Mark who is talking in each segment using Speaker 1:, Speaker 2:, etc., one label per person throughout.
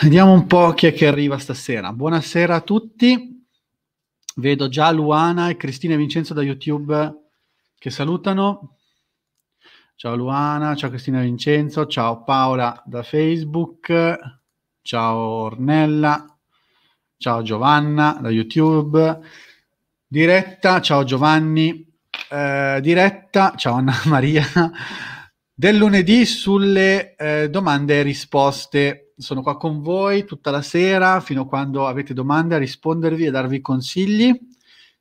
Speaker 1: Vediamo un po' chi è che arriva stasera. Buonasera a tutti. Vedo già Luana e Cristina e Vincenzo da YouTube che salutano. Ciao Luana, ciao Cristina Vincenzo, ciao Paola da Facebook, ciao Ornella, ciao Giovanna da YouTube, diretta, ciao Giovanni, eh, diretta, ciao Anna Maria, del lunedì sulle eh, domande e risposte. Sono qua con voi tutta la sera fino a quando avete domande a rispondervi e darvi consigli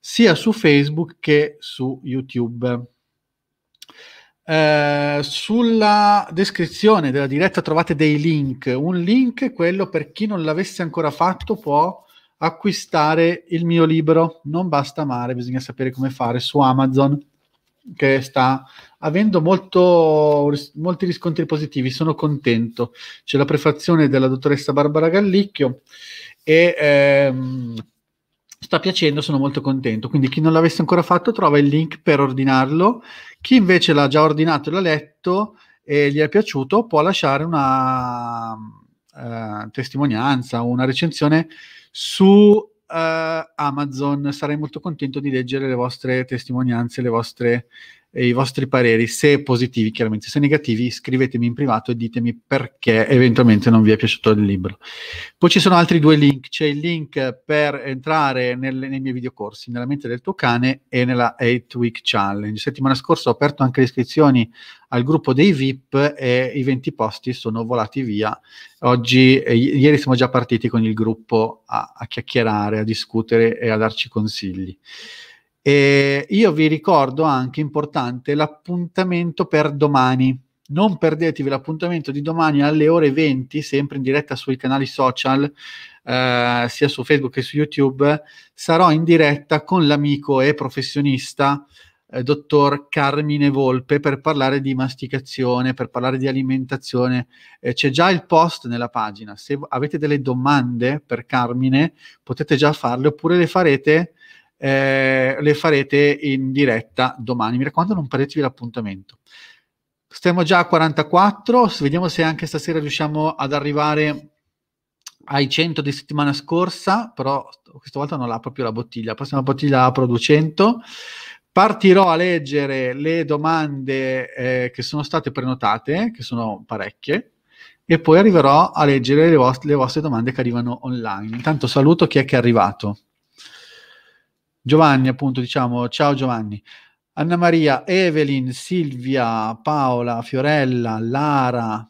Speaker 1: sia su Facebook che su YouTube. Eh, sulla descrizione della diretta trovate dei link. Un link, è quello per chi non l'avesse ancora fatto, può acquistare il mio libro Non basta amare, bisogna sapere come fare su Amazon che sta avendo molto, molti riscontri positivi, sono contento. C'è la prefazione della dottoressa Barbara Gallicchio e ehm, sta piacendo, sono molto contento. Quindi chi non l'avesse ancora fatto trova il link per ordinarlo. Chi invece l'ha già ordinato e l'ha letto e gli è piaciuto può lasciare una eh, testimonianza una recensione su eh, Amazon. Sarei molto contento di leggere le vostre testimonianze, le vostre eh, i vostri pareri, se positivi chiaramente, se negativi scrivetemi in privato e ditemi perché eventualmente non vi è piaciuto il libro. Poi ci sono altri due link, c'è il link per entrare nel, nei miei videocorsi, nella mente del tuo cane e nella 8 Week Challenge. Settimana scorsa ho aperto anche le iscrizioni al gruppo dei VIP e i 20 posti sono volati via. Oggi, eh, ieri siamo già partiti con il gruppo a, a chiacchierare, a discutere e a darci consigli. E io vi ricordo anche importante l'appuntamento per domani. Non perdetevi l'appuntamento di domani alle ore 20, sempre in diretta sui canali social, eh, sia su Facebook che su YouTube. Sarò in diretta con l'amico e professionista eh, dottor Carmine Volpe per parlare di masticazione, per parlare di alimentazione. Eh, c'è già il post nella pagina. Se avete delle domande per Carmine, potete già farle oppure le farete eh, le farete in diretta domani. Mi raccomando, non perdetevi l'appuntamento. Stiamo già a 44, vediamo se anche stasera riusciamo ad arrivare ai 100 di settimana scorsa, però questa volta non la proprio la bottiglia, la prossima bottiglia la apro 200. Partirò a leggere le domande eh, che sono state prenotate, che sono parecchie, e poi arriverò a leggere le vostre, le vostre domande che arrivano online. Intanto saluto chi è che è arrivato. Giovanni, appunto, diciamo, ciao Giovanni. Anna Maria, Evelyn, Silvia, Paola, Fiorella, Lara,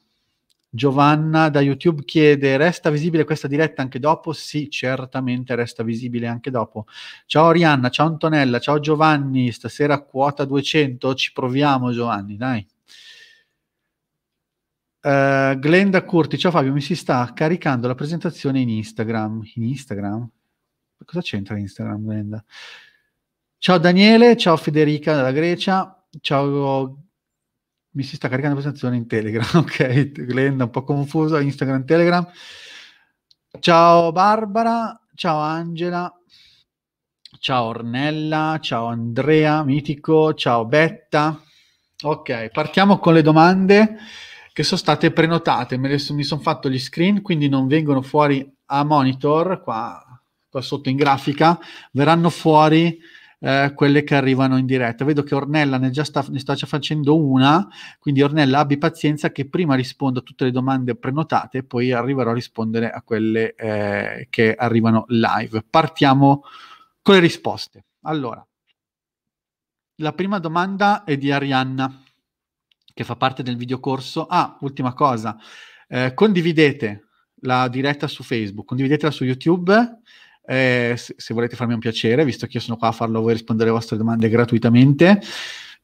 Speaker 1: Giovanna da YouTube chiede: resta visibile questa diretta anche dopo? Sì, certamente resta visibile anche dopo. Ciao Arianna, ciao Antonella, ciao Giovanni. Stasera quota 200, ci proviamo, Giovanni, dai. Uh, Glenda Curti, ciao Fabio, mi si sta caricando la presentazione in Instagram. In Instagram? Cosa c'entra Instagram, Brenda? Ciao Daniele, ciao Federica dalla Grecia, ciao... Mi si sta caricando la presentazione in Telegram, ok? Glenda, un po' confuso, Instagram, Telegram. Ciao Barbara, ciao Angela, ciao Ornella, ciao Andrea, Mitico, ciao Betta. Ok, partiamo con le domande che sono state prenotate, le, mi sono fatto gli screen, quindi non vengono fuori a monitor, qua qua sotto in grafica, verranno fuori eh, quelle che arrivano in diretta. Vedo che Ornella ne, già sta, ne sta già facendo una, quindi Ornella abbi pazienza che prima rispondo a tutte le domande prenotate, e poi arriverò a rispondere a quelle eh, che arrivano live. Partiamo con le risposte. Allora, la prima domanda è di Arianna, che fa parte del videocorso. Ah, ultima cosa, eh, condividete la diretta su Facebook, condividetela su YouTube eh, se, se, volete farmi un piacere, visto che io sono qua a farlo, voi rispondere alle vostre domande gratuitamente.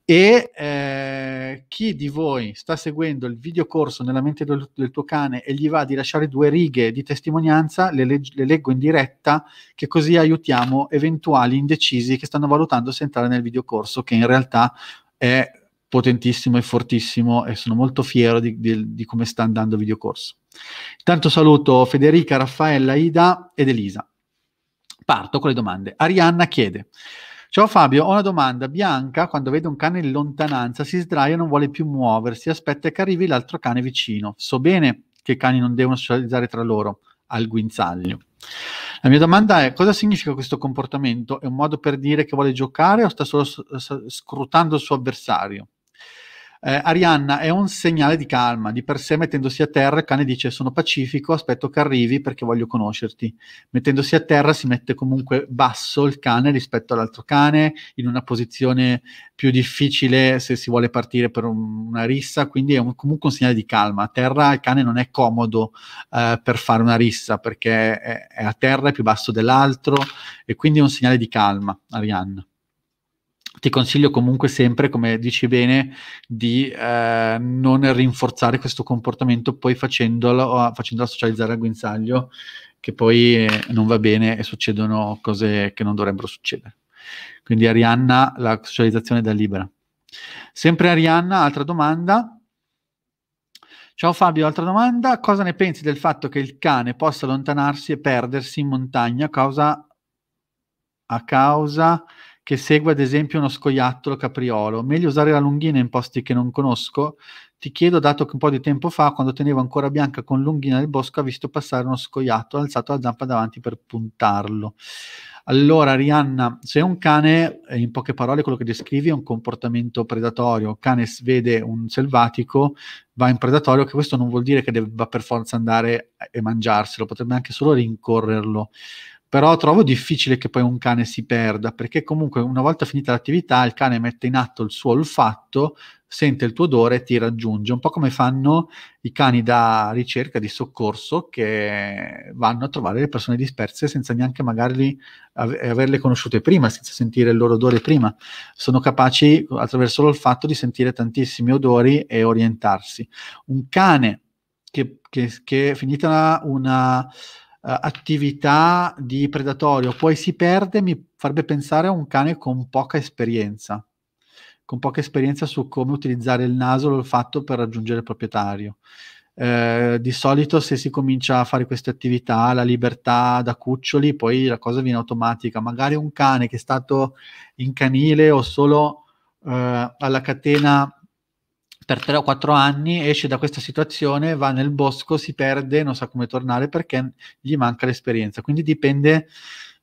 Speaker 1: E eh, chi di voi sta seguendo il videocorso nella mente del, del, tuo cane e gli va di lasciare due righe di testimonianza, le, leg- le leggo in diretta, che così aiutiamo eventuali indecisi che stanno valutando se entrare nel videocorso, che in realtà è potentissimo e fortissimo e sono molto fiero di, di, di come sta andando il videocorso. Intanto saluto Federica, Raffaella, Ida ed Elisa. Parto con le domande. Arianna chiede. Ciao Fabio, ho una domanda. Bianca, quando vede un cane in lontananza, si sdraia e non vuole più muoversi, aspetta che arrivi l'altro cane vicino. So bene che i cani non devono socializzare tra loro, al guinzaglio. La mia domanda è: cosa significa questo comportamento? È un modo per dire che vuole giocare o sta solo scrutando il suo avversario? eh, Arianna è un segnale di calma, di per sé mettendosi a terra il cane dice sono pacifico, aspetto che arrivi perché voglio conoscerti. Mettendosi a terra si mette comunque basso il cane rispetto all'altro cane, in una posizione più difficile se si vuole partire per un, una rissa, quindi è un, comunque un segnale di calma. A terra il cane non è comodo eh, per fare una rissa perché è, è a terra, è più basso dell'altro e quindi è un segnale di calma, Arianna ti consiglio comunque sempre, come dici bene, di eh, non rinforzare questo comportamento poi facendolo, facendolo socializzare al guinzaglio, che poi eh, non va bene e succedono cose che non dovrebbero succedere. Quindi Arianna, la socializzazione da libera. Sempre Arianna, altra domanda. Ciao Fabio, altra domanda. Cosa ne pensi del fatto che il cane possa allontanarsi e perdersi in montagna a causa, a causa che segue ad esempio uno scoiattolo capriolo. Meglio usare la lunghina in posti che non conosco? Ti chiedo, dato che un po' di tempo fa, quando tenevo ancora bianca con lunghina nel bosco, ha visto passare uno scoiattolo, ha alzato la zampa davanti per puntarlo. Allora, Rihanna, se un cane, eh, in poche parole, quello che descrivi è un comportamento predatorio. Un cane vede un selvatico, va in predatorio, che questo non vuol dire che debba per forza andare e mangiarselo, potrebbe anche solo rincorrerlo però trovo difficile che poi un cane si perda, perché comunque una volta finita l'attività il cane mette in atto il suo olfatto, sente il tuo odore e ti raggiunge, un po' come fanno i cani da ricerca di soccorso che vanno a trovare le persone disperse senza neanche magari averle conosciute prima, senza sentire il loro odore prima. Sono capaci attraverso l'olfatto di sentire tantissimi odori e orientarsi. Un cane che, che, che finita una eh, attività di predatorio, poi si perde, mi farebbe pensare a un cane con poca esperienza, con poca esperienza su come utilizzare il naso l'olfatto per raggiungere il proprietario. Eh, di solito se si comincia a fare queste attività, la libertà da cuccioli, poi la cosa viene automatica. Magari un cane che è stato in canile o solo eh, alla catena per tre o quattro anni, esce da questa situazione, va nel bosco, si perde, non sa come tornare perché gli manca l'esperienza. Quindi dipende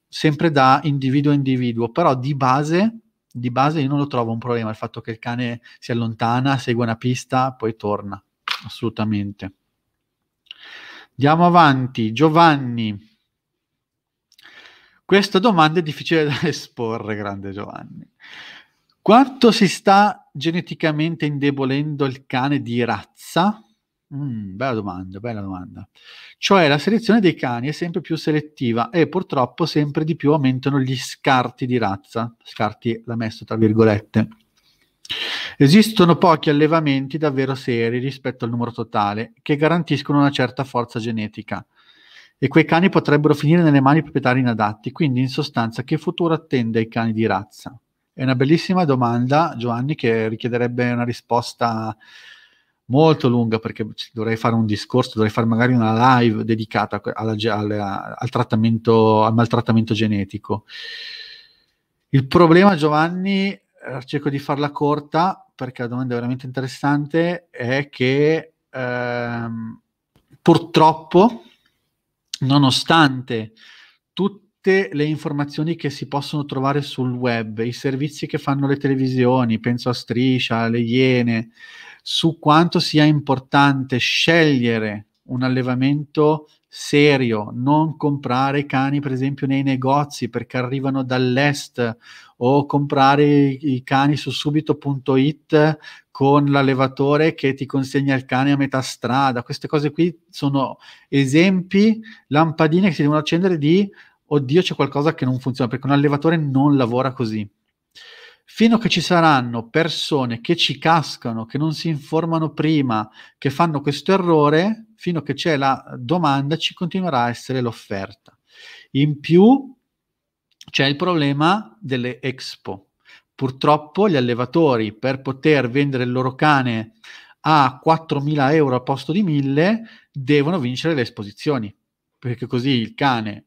Speaker 1: sempre da individuo a individuo, però di base, di base io non lo trovo un problema il fatto che il cane si allontana, segue una pista, poi torna, assolutamente. Andiamo avanti, Giovanni. Questa domanda è difficile da esporre, grande Giovanni. Quanto si sta geneticamente indebolendo il cane di razza? Mm, bella domanda, bella domanda. Cioè la selezione dei cani è sempre più selettiva e purtroppo sempre di più aumentano gli scarti di razza, scarti l'ha messo tra virgolette. Esistono pochi allevamenti davvero seri rispetto al numero totale che garantiscono una certa forza genetica e quei cani potrebbero finire nelle mani di proprietari inadatti, quindi in sostanza che futuro attende ai cani di razza? È una bellissima domanda, Giovanni, che richiederebbe una risposta molto lunga perché dovrei fare un discorso, dovrei fare magari una live dedicata alla, alla, al, trattamento, al maltrattamento genetico. Il problema, Giovanni, eh, cerco di farla corta perché la domanda è veramente interessante, è che ehm, purtroppo, nonostante tutti tutte le informazioni che si possono trovare sul web, i servizi che fanno le televisioni, penso a Striscia, alle Iene, su quanto sia importante scegliere un allevamento serio, non comprare cani per esempio nei negozi perché arrivano dall'est o comprare i cani su subito.it con l'allevatore che ti consegna il cane a metà strada. Queste cose qui sono esempi, lampadine che si devono accendere di oddio c'è qualcosa che non funziona, perché un allevatore non lavora così. Fino a che ci saranno persone che ci cascano, che non si informano prima, che fanno questo errore, fino a che c'è la domanda ci continuerà a essere l'offerta. In più c'è il problema delle expo. Purtroppo gli allevatori per poter vendere il loro cane a 4.000 euro al posto di 1.000 devono vincere le esposizioni, perché così il cane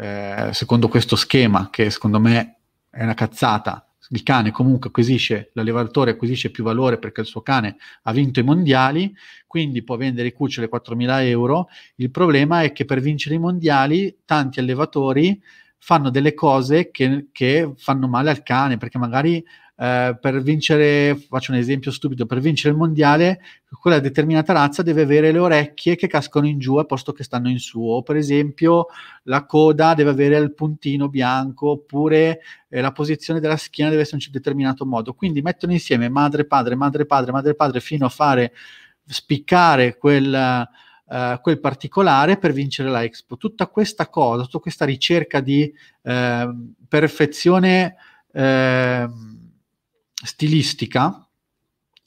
Speaker 1: eh, secondo questo schema, che secondo me è una cazzata. Il cane comunque acquisisce, l'allevatore acquisisce più valore perché il suo cane ha vinto i mondiali, quindi può vendere i cuccioli 4.000 euro. Il problema è che per vincere i mondiali tanti allevatori fanno delle cose che, che fanno male al cane, perché magari eh, per vincere, faccio un esempio stupido, per vincere il mondiale, quella determinata razza deve avere le orecchie che cascono in giù al posto che stanno in su, o per esempio la coda deve avere il puntino bianco, oppure eh, la posizione della schiena deve essere in un certo determinato modo. Quindi mettono insieme madre, padre, madre, padre, madre, padre, fino a fare spiccare quel... Uh, quel particolare per vincere la Expo. Tutta questa cosa, tutta questa ricerca di uh, perfezione uh, stilistica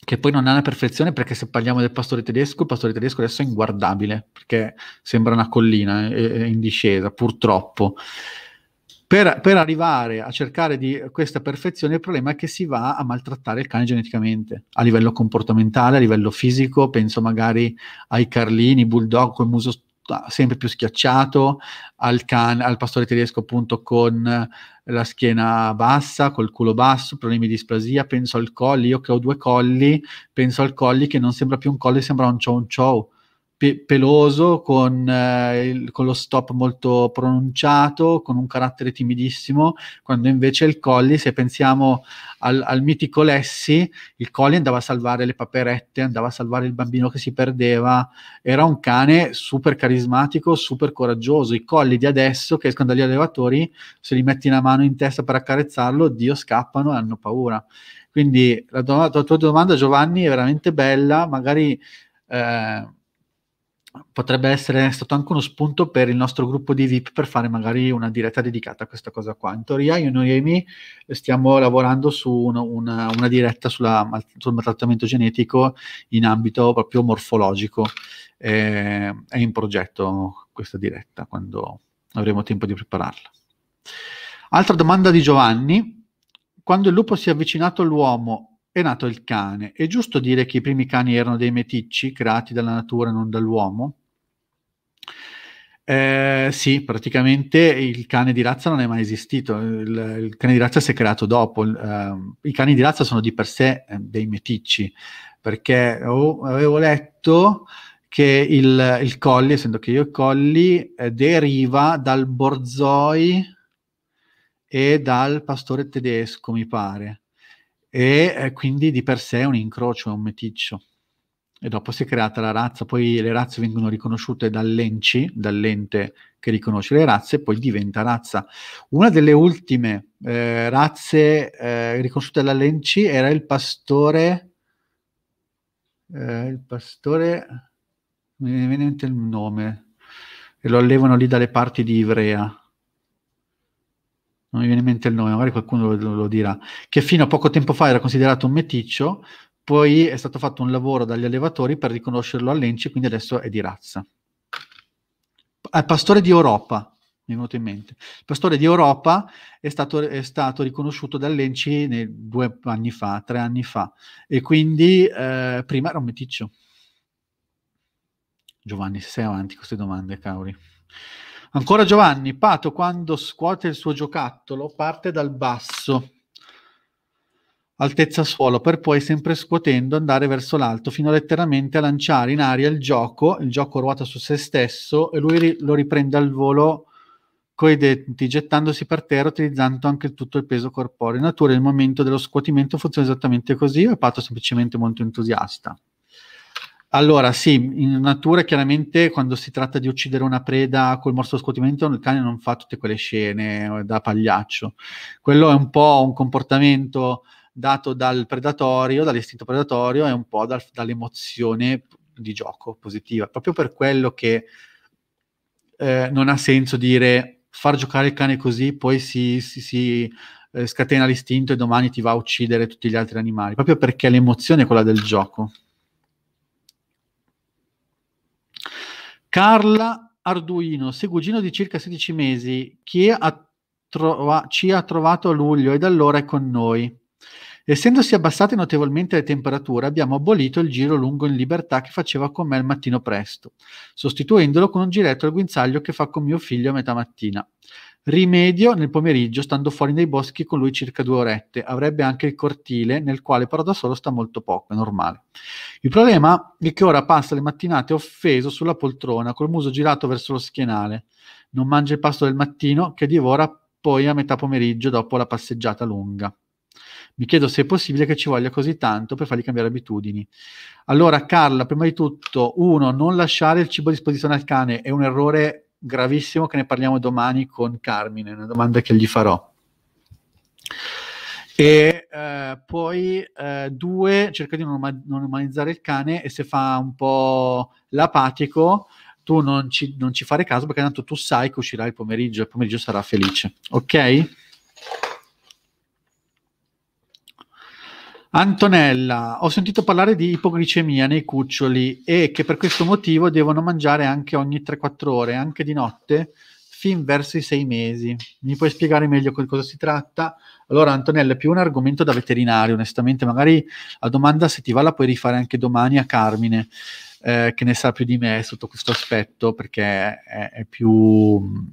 Speaker 1: che poi non è una perfezione perché se parliamo del pastore tedesco, il pastore tedesco adesso è inguardabile perché sembra una collina, è, è in discesa, purtroppo. Per, per, arrivare a cercare di questa perfezione, il problema è che si va a maltrattare il cane geneticamente, a livello comportamentale, a livello fisico, penso magari ai carlini, bulldog col muso sempre più schiacciato, al, can- al pastore tedesco appunto con la schiena bassa, col culo basso, problemi di displasia, penso al colli, io che ho due colli, penso al colli che non sembra più un colli, sembra un chow chow, pe- peloso, con, eh, il, con, lo stop molto pronunciato, con un carattere timidissimo, quando invece il Colli, se pensiamo al, al mitico Lessi, il Colli andava a salvare le paperette, andava a salvare il bambino che si perdeva, era un cane super carismatico, super coraggioso. I Colli di adesso che escono dagli allevatori, se li metti una mano in testa per accarezzarlo, Dio scappano e hanno paura. Quindi la, do- la, tua domanda, Giovanni, è veramente bella. Magari eh, potrebbe essere stato anche uno spunto per il nostro gruppo di VIP per fare magari una diretta dedicata a questa cosa qua. In teoria io e noi stiamo lavorando su una, una, una diretta sulla, sul maltrattamento genetico in ambito proprio morfologico. Eh, è in progetto questa diretta quando avremo tempo di prepararla. Altra domanda di Giovanni. Quando il lupo si è avvicinato all'uomo è nato il cane. È giusto dire che i primi cani erano dei meticci creati dalla natura e non dall'uomo? Eh, sì, praticamente il cane di razza non è mai esistito, il, il cane di razza si è creato dopo, uh, i cani di razza sono di per sé eh, dei meticci, perché oh, avevo letto che il, il, colli, essendo che io colli, eh, deriva dal borzoi e dal pastore tedesco, mi pare e eh, quindi di per sé è un incrocio, è un meticcio. E dopo si è creata la razza, poi le razze vengono riconosciute dall'ENCI, dall'ente che riconosce le razze, e poi diventa razza. Una delle ultime eh, razze eh, riconosciute dall'ENCI era il pastore, eh, il pastore, mi viene in mente il nome, e lo allevano lì dalle parti di Ivrea non mi viene in mente il nome, magari qualcuno lo, lo, dirà, che fino a poco tempo fa era considerato un meticcio, poi è stato fatto un lavoro dagli allevatori per riconoscerlo all'enci, quindi adesso è di razza. Al pastore di Europa, mi è venuto in mente. Il pastore di Europa è stato, è stato riconosciuto dall'Enci due anni fa, tre anni fa, e quindi eh, prima era un meticcio. Giovanni, sei avanti con queste domande, Cauri. Ancora Giovanni, Pato quando scuote il suo giocattolo parte dal basso, altezza suolo, per poi sempre scuotendo andare verso l'alto fino letteralmente a lanciare in aria il gioco, il gioco ruota su se stesso e lui ri- lo riprende al volo coi denti, gettandosi per terra utilizzando anche tutto il peso corporeo. In natura il momento dello scuotimento funziona esattamente così e Pato è semplicemente molto entusiasta. Allora, sì, in natura chiaramente quando si tratta di uccidere una preda col morso scuotimento, il cane non fa tutte quelle scene eh, da pagliaccio. Quello è un po' un comportamento dato dal predatorio, dall'istinto predatorio e un po' dal, dall'emozione di gioco positiva, proprio per quello che eh, non ha senso dire far giocare il cane così, poi si, si, si eh, scatena l'istinto e domani ti va a uccidere tutti gli altri animali, proprio perché l'emozione è quella del gioco. Carla Arduino, cugino di circa 16 mesi, che ha trova- ci ha trovato a luglio e da allora è con noi. Essendosi abbassate notevolmente le temperature, abbiamo abolito il giro lungo in libertà che faceva con me il mattino presto, sostituendolo con un giretto al guinzaglio che fa con mio figlio a metà mattina. Rimedio nel pomeriggio, stando fuori nei boschi con lui circa due orette. Avrebbe anche il cortile, nel quale però da solo sta molto poco, è normale. Il problema è che ora passa le mattinate offeso sulla poltrona, col muso girato verso lo schienale. Non mangia il pasto del mattino, che divora poi a metà pomeriggio dopo la passeggiata lunga. Mi chiedo se è possibile che ci voglia così tanto per fargli cambiare abitudini. Allora, Carla, prima di tutto, uno, non lasciare il cibo a disposizione al cane è un errore gravissimo che ne parliamo domani con Carmine, una domanda che gli farò. E eh, poi eh, due, cerca di non umanizzare il cane e se fa un po' l'apatico, tu non ci, non ci fare caso perché tanto tu sai che uscirà il pomeriggio e il pomeriggio sarà felice. Ok? Antonella, ho sentito parlare di ipoglicemia nei cuccioli e che per questo motivo devono mangiare anche ogni 3-4 ore, anche di notte, fin verso i 6 mesi. Mi puoi spiegare meglio di cosa si tratta? Allora, Antonella, è più un argomento da veterinario, onestamente. Magari la domanda, se ti va, la puoi rifare anche domani a Carmine, eh, che ne sa più di me sotto questo aspetto, perché è, è più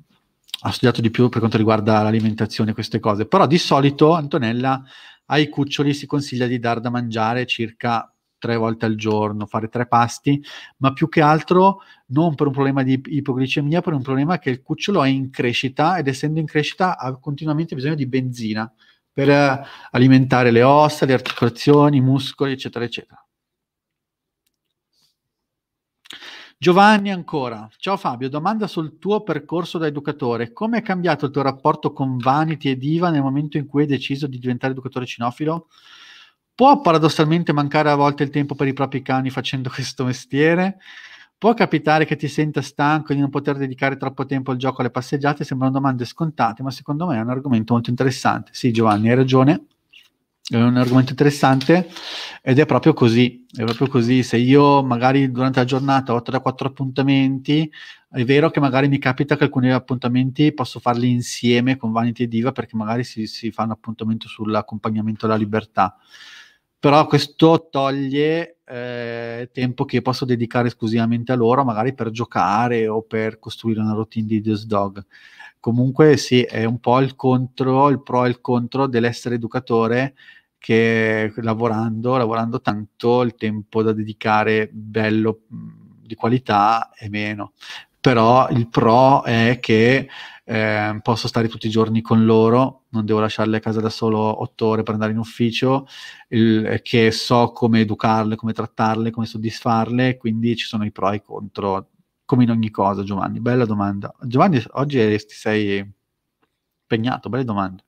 Speaker 1: ha studiato di più per quanto riguarda l'alimentazione e queste cose, però di solito Antonella ai cuccioli si consiglia di dar da mangiare circa tre volte al giorno, fare tre pasti, ma più che altro non per un problema di ipoglicemia, per un problema che il cucciolo è in crescita ed essendo in crescita ha continuamente bisogno di benzina per eh, alimentare le ossa, le articolazioni, i muscoli, eccetera, eccetera. Giovanni ancora, ciao Fabio, domanda sul tuo percorso da educatore, come è cambiato il tuo rapporto con Vanity e Diva nel momento in cui hai deciso di diventare educatore cinofilo? Può paradossalmente mancare a volte il tempo per i propri cani facendo questo mestiere? Può capitare che ti senta stanco di non poter dedicare troppo tempo al gioco alle passeggiate? Sembrano domande scontate, ma secondo me è un argomento molto interessante. Sì, Giovanni, hai ragione è un argomento interessante ed è proprio così, è proprio così, se io magari durante la giornata ho 3-4 appuntamenti, è vero che magari mi capita che alcuni appuntamenti posso farli insieme con Vanity e Diva perché magari si, si fa un appuntamento sull'accompagnamento alla libertà, però questo toglie eh, tempo che posso dedicare esclusivamente a loro, magari per giocare o per costruire una routine di Deus Dog. Comunque sì, è un po' il contro, il pro e il contro dell'essere educatore che lavorando, lavorando tanto, il tempo da dedicare bello di qualità è meno. Però il pro è che eh, posso stare tutti i giorni con loro, non devo lasciarle a casa da solo otto ore per andare in ufficio, il, che so come educarle, come trattarle, come soddisfarle, quindi ci sono i pro e i contro, come in ogni cosa Giovanni, bella domanda. Giovanni, oggi ti sei impegnato, belle domande.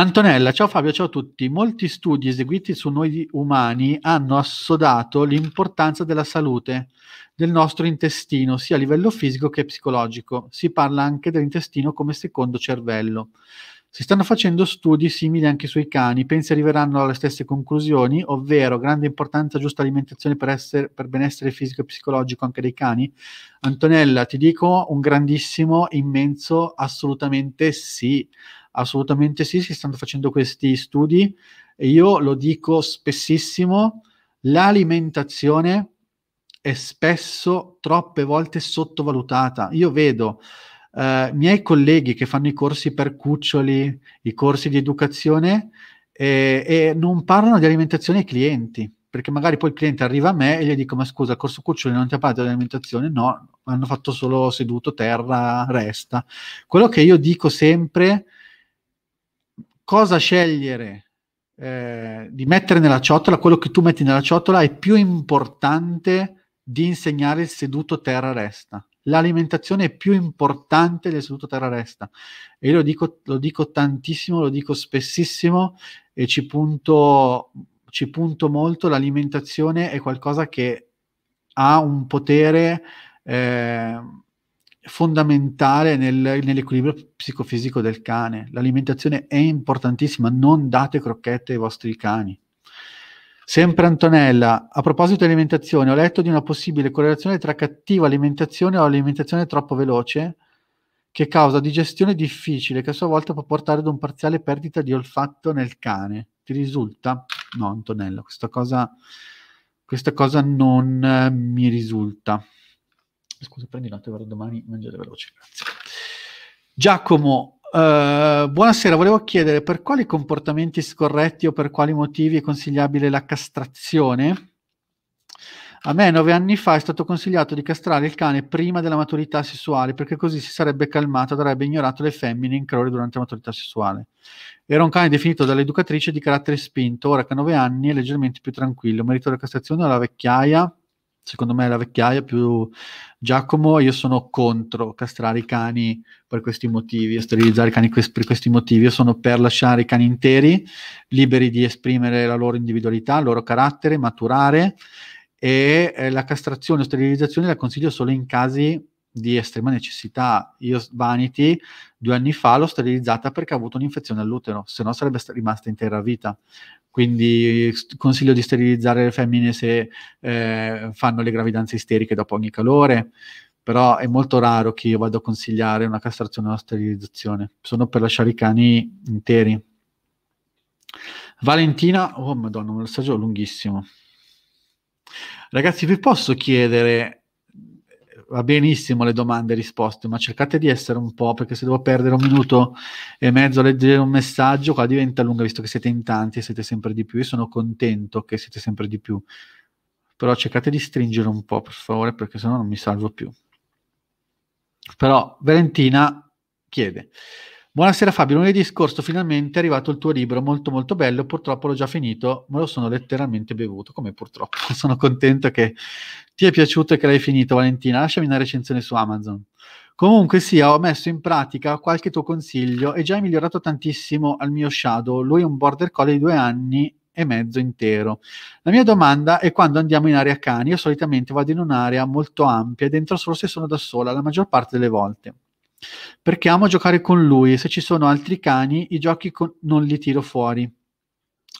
Speaker 1: Antonella, ciao Fabio, ciao a tutti. Molti studi eseguiti su noi umani hanno assodato l'importanza della salute del nostro intestino, sia a livello fisico che psicologico. Si parla anche dell'intestino come secondo cervello. Si stanno facendo studi simili anche sui cani, pensi arriveranno alle stesse conclusioni, ovvero grande importanza giusta alimentazione per, essere, per, benessere fisico e psicologico anche dei cani? Antonella, ti dico un grandissimo, immenso, assolutamente sì. Assolutamente sì, si stanno facendo questi studi e io lo dico spessissimo, l'alimentazione è spesso troppe volte sottovalutata. Io vedo eh, miei colleghi che fanno i corsi per cuccioli, i corsi di educazione e, e non parlano di alimentazione ai clienti perché magari poi il cliente arriva a me e gli dico ma scusa il corso cuccioli non ti ha parlato di alimentazione? no, hanno fatto solo seduto, terra, resta quello che io dico sempre è cosa scegliere eh, di mettere nella ciotola, quello che tu metti nella ciotola è più importante di insegnare il seduto terra resta. L'alimentazione è più importante del seduto terra resta. E io lo dico, lo dico tantissimo, lo dico spessissimo e ci punto, ci punto molto. L'alimentazione è qualcosa che ha un potere. Eh, fondamentale nel, nell'equilibrio psicofisico del cane. L'alimentazione è importantissima, non date crocchette ai vostri cani. Sempre Antonella, a proposito di alimentazione, ho letto di una possibile correlazione tra cattiva alimentazione o alimentazione troppo veloce che causa digestione difficile che a sua volta può portare ad un parziale perdita di olfatto nel cane. Ti risulta? No, Antonella, questa cosa, questa cosa non eh, mi risulta. Scusa, prendi notte, vado domani, mangiare veloce, grazie. Giacomo, eh, buonasera, volevo chiedere per quali comportamenti scorretti o per quali motivi è consigliabile la castrazione? A me nove anni fa è stato consigliato di castrare il cane prima della maturità sessuale perché così si sarebbe calmato ed avrebbe ignorato le femmine in calore durante la maturità sessuale. Era un cane definito dall'educatrice di carattere spinto, ora che ha nove anni è leggermente più tranquillo. Merito la castrazione alla vecchiaia secondo me la vecchiaia più Giacomo io sono contro castrare i cani per questi motivi sterilizzare i cani per questi motivi io sono per lasciare i cani interi liberi di esprimere la loro individualità il loro carattere maturare e eh, la castrazione o sterilizzazione la consiglio solo in casi di estrema necessità. Io Vanity due anni fa l'ho sterilizzata perché ha avuto un'infezione all'utero, se no sarebbe rimasta intera vita. Quindi consiglio di sterilizzare le femmine se eh, fanno le gravidanze isteriche dopo ogni calore, però è molto raro che io vado a consigliare una castrazione o una sterilizzazione. Sono per lasciare i cani interi. Valentina, oh madonna, un messaggio lunghissimo. Ragazzi, vi posso chiedere va benissimo le domande e risposte, ma cercate di essere un po', perché se devo perdere un minuto e mezzo a leggere un messaggio, qua diventa lunga, visto che siete in tanti e siete sempre di più. Io sono contento che siete sempre di più, però cercate di stringere un po', per favore, perché sennò non mi salvo più. Però Valentina chiede, Buonasera Fabio, lunedì scorso finalmente è arrivato il tuo libro, molto molto bello, purtroppo l'ho già finito, me lo sono letteralmente bevuto, come purtroppo. Sono contento che ti è piaciuto e che l'hai finito Valentina, lasciami una recensione su Amazon. Comunque sia, ho messo in pratica qualche tuo consiglio e già hai migliorato tantissimo al mio Shadow, lui è un border collie di due anni e mezzo intero. La mia domanda è quando andiamo in area cani, io solitamente vado in un'area molto ampia e dentro solo se sono da sola la maggior parte delle volte perché amo giocare con lui e se ci sono altri cani i giochi con- non li tiro fuori.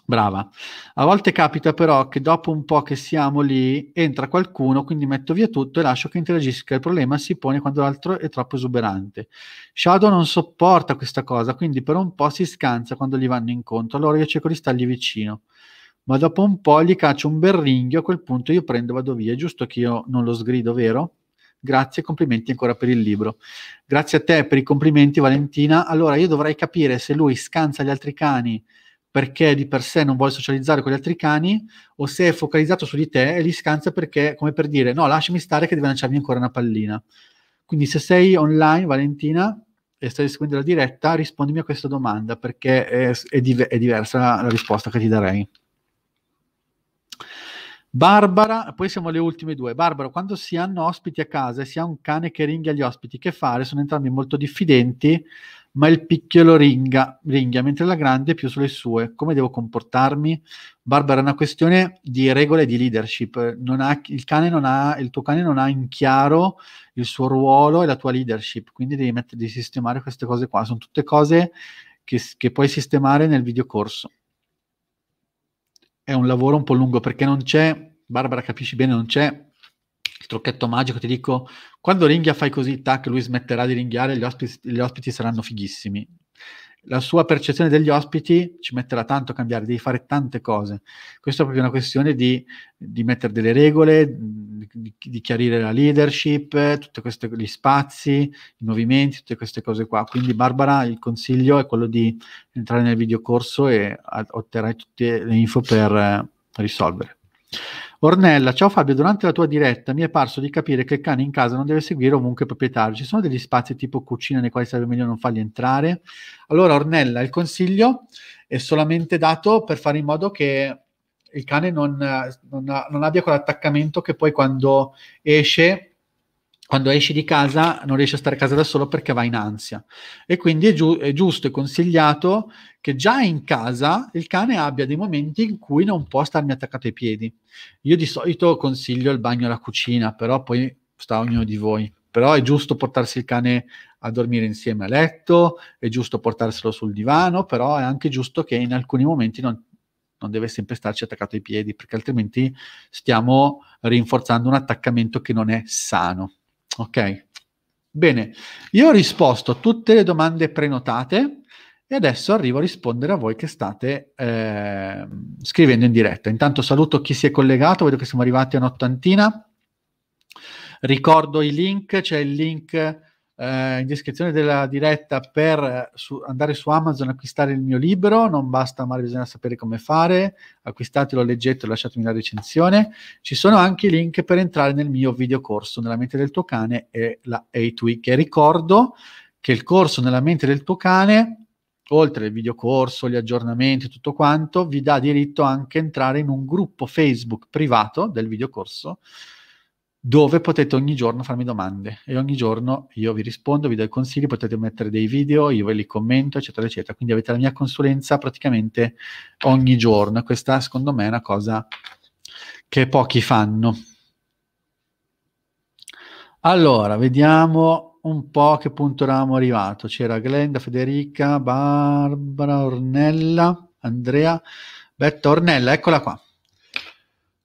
Speaker 1: Brava. A volte capita però che dopo un po' che siamo lì entra qualcuno, quindi metto via tutto e lascio che interagisca. Il problema si pone quando l'altro è troppo esuberante. Shadow non sopporta questa cosa, quindi per un po' si scansa quando gli vanno incontro, allora io cerco di stargli vicino. Ma dopo un po' gli caccio un berringhio, a quel punto io prendo e vado via. È giusto che io non lo sgrido, vero? Grazie, e complimenti ancora per il libro. Grazie a te per i complimenti, Valentina. Allora, io dovrei capire se lui scansa gli altri cani perché di per sé non vuole socializzare con gli altri cani o se è focalizzato su di te e li scansa perché, come per dire, no, lasciami stare che devi lanciarmi ancora una pallina. Quindi se sei online, Valentina, e stai seguendo la diretta, rispondimi a questa domanda perché è, è, div- è diversa la, la risposta che ti darei. Barbara, poi siamo alle ultime due. Barbara, quando si hanno ospiti a casa e si ha un cane che ringhia gli ospiti, che fare? Sono entrambi molto diffidenti, ma il piccolo ringa, ringhia, mentre la grande è più sulle sue. Come devo comportarmi? Barbara, è una questione di regole di leadership. Ha, il, ha, il, tuo cane non ha in chiaro il suo ruolo e la tua leadership, quindi devi, mettere, devi sistemare queste cose qua. Sono tutte cose che, che puoi sistemare nel videocorso è un lavoro un po' lungo perché non c'è, Barbara capisci bene, non c'è il trucchetto magico, ti dico, quando ringhia fai così, tac, lui smetterà di ringhiare, gli ospiti, gli ospiti saranno fighissimi. La sua percezione degli ospiti ci metterà tanto a cambiare, devi fare tante cose. Questa è proprio una questione di, di mettere delle regole, di, di chiarire la leadership, tutti questi spazi, i movimenti, tutte queste cose qua. Quindi Barbara, il consiglio è quello di entrare nel videocorso e otterrai tutte le info per eh, risolvere. Ornella, ciao Fabio, durante la tua diretta mi è parso di capire che il cane in casa non deve seguire ovunque il proprietario. Ci sono degli spazi tipo cucina nei quali sarebbe meglio non farli entrare? Allora, Ornella, il consiglio è solamente dato per fare in modo che il cane non, non, ha, non abbia quell'attaccamento che poi quando esce quando esci di casa non riesci a stare a casa da solo perché va in ansia. E quindi è, giu- è, giusto e consigliato che già in casa il cane abbia dei momenti in cui non può starmi attaccato ai piedi. Io di solito consiglio il bagno alla cucina, però poi sta ognuno di voi. Però è giusto portarsi il cane a dormire insieme a letto, è giusto portarselo sul divano, però è anche giusto che in alcuni momenti non, non deve sempre starci attaccato ai piedi, perché altrimenti stiamo rinforzando un attaccamento che non è sano. Ok? Bene, io ho risposto a tutte le domande prenotate e adesso arrivo a rispondere a voi che state eh, scrivendo in diretta. Intanto saluto chi si è collegato, vedo che siamo arrivati a un'ottantina. Ricordo i link, c'è il link eh, in descrizione della diretta per eh, su, andare su Amazon acquistare il mio libro, non basta amare, bisogna sapere come fare, acquistatelo, leggetelo, lasciatemi la recensione, ci sono anche i link per entrare nel mio videocorso Nella mente del tuo cane e la 8 Week e ricordo che il corso Nella mente del tuo cane oltre al videocorso, gli aggiornamenti, tutto quanto, vi dà diritto anche a entrare in un gruppo Facebook privato del videocorso dove potete ogni giorno farmi domande e ogni giorno io vi rispondo, vi do i consigli, potete mettere dei video, io ve li commento, eccetera, eccetera. Quindi avete la mia consulenza praticamente ogni giorno. Questa secondo me è una cosa che pochi fanno. Allora, vediamo un po' a che punto eravamo arrivati. C'era Glenda, Federica, Barbara, Ornella, Andrea, Betta Ornella, eccola qua.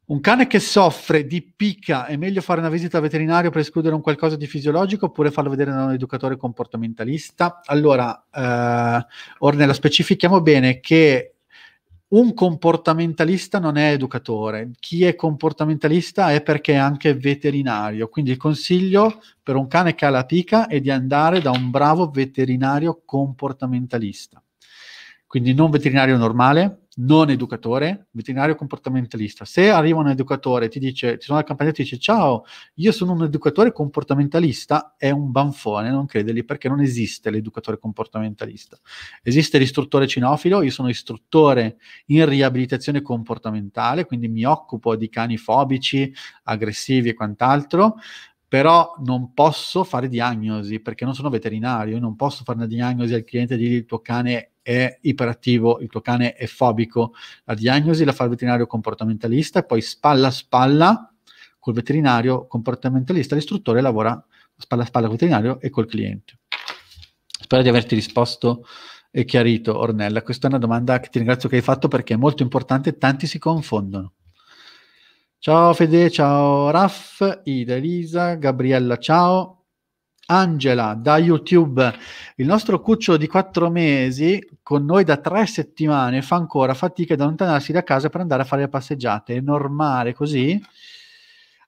Speaker 1: Un cane che soffre di picca è meglio fare una visita veterinaria per escludere un qualcosa di fisiologico oppure farlo vedere da un educatore comportamentalista? Allora, eh, Ornella, specifichiamo bene che un comportamentalista non è educatore, chi è comportamentalista è perché è anche veterinario, quindi il consiglio per un cane che ha la picca è di andare da un bravo veterinario comportamentalista, quindi non veterinario normale, non educatore, veterinario comportamentalista. Se arriva un educatore e ti dice, ti sono la campanella e ti dice ciao, io sono un educatore comportamentalista, è un banfone, non credeli, perché non esiste l'educatore comportamentalista. Esiste l'istruttore cinofilo, io sono istruttore in riabilitazione comportamentale, quindi mi occupo di cani fobici, aggressivi e quant'altro, però non posso fare diagnosi perché non sono veterinario, non posso fare una diagnosi al cliente di dire il tuo cane è iperattivo, il tuo cane è fobico. La diagnosi la fa il veterinario comportamentalista e poi spalla a spalla col veterinario comportamentalista l'istruttore lavora spalla a spalla col veterinario e col cliente. Spero di averti risposto e chiarito, Ornella. Questa è una domanda che ti ringrazio che hai fatto perché è molto importante, tanti si confondono. Ciao Fede, ciao Raff, Ida, Elisa, Gabriella, ciao. Angela da YouTube, il nostro cucciolo di quattro mesi con noi da tre settimane fa ancora fatica ad allontanarsi da casa per andare a fare le passeggiate. È normale così?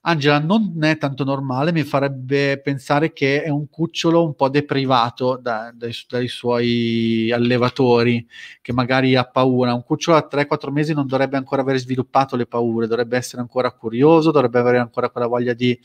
Speaker 1: Angela non è tanto normale, mi farebbe pensare che è un cucciolo un po' deprivato da, dai, dai, suoi allevatori, che magari ha paura. Un cucciolo a 3-4 mesi non dovrebbe ancora aver sviluppato le paure, dovrebbe essere ancora curioso, dovrebbe avere ancora quella voglia di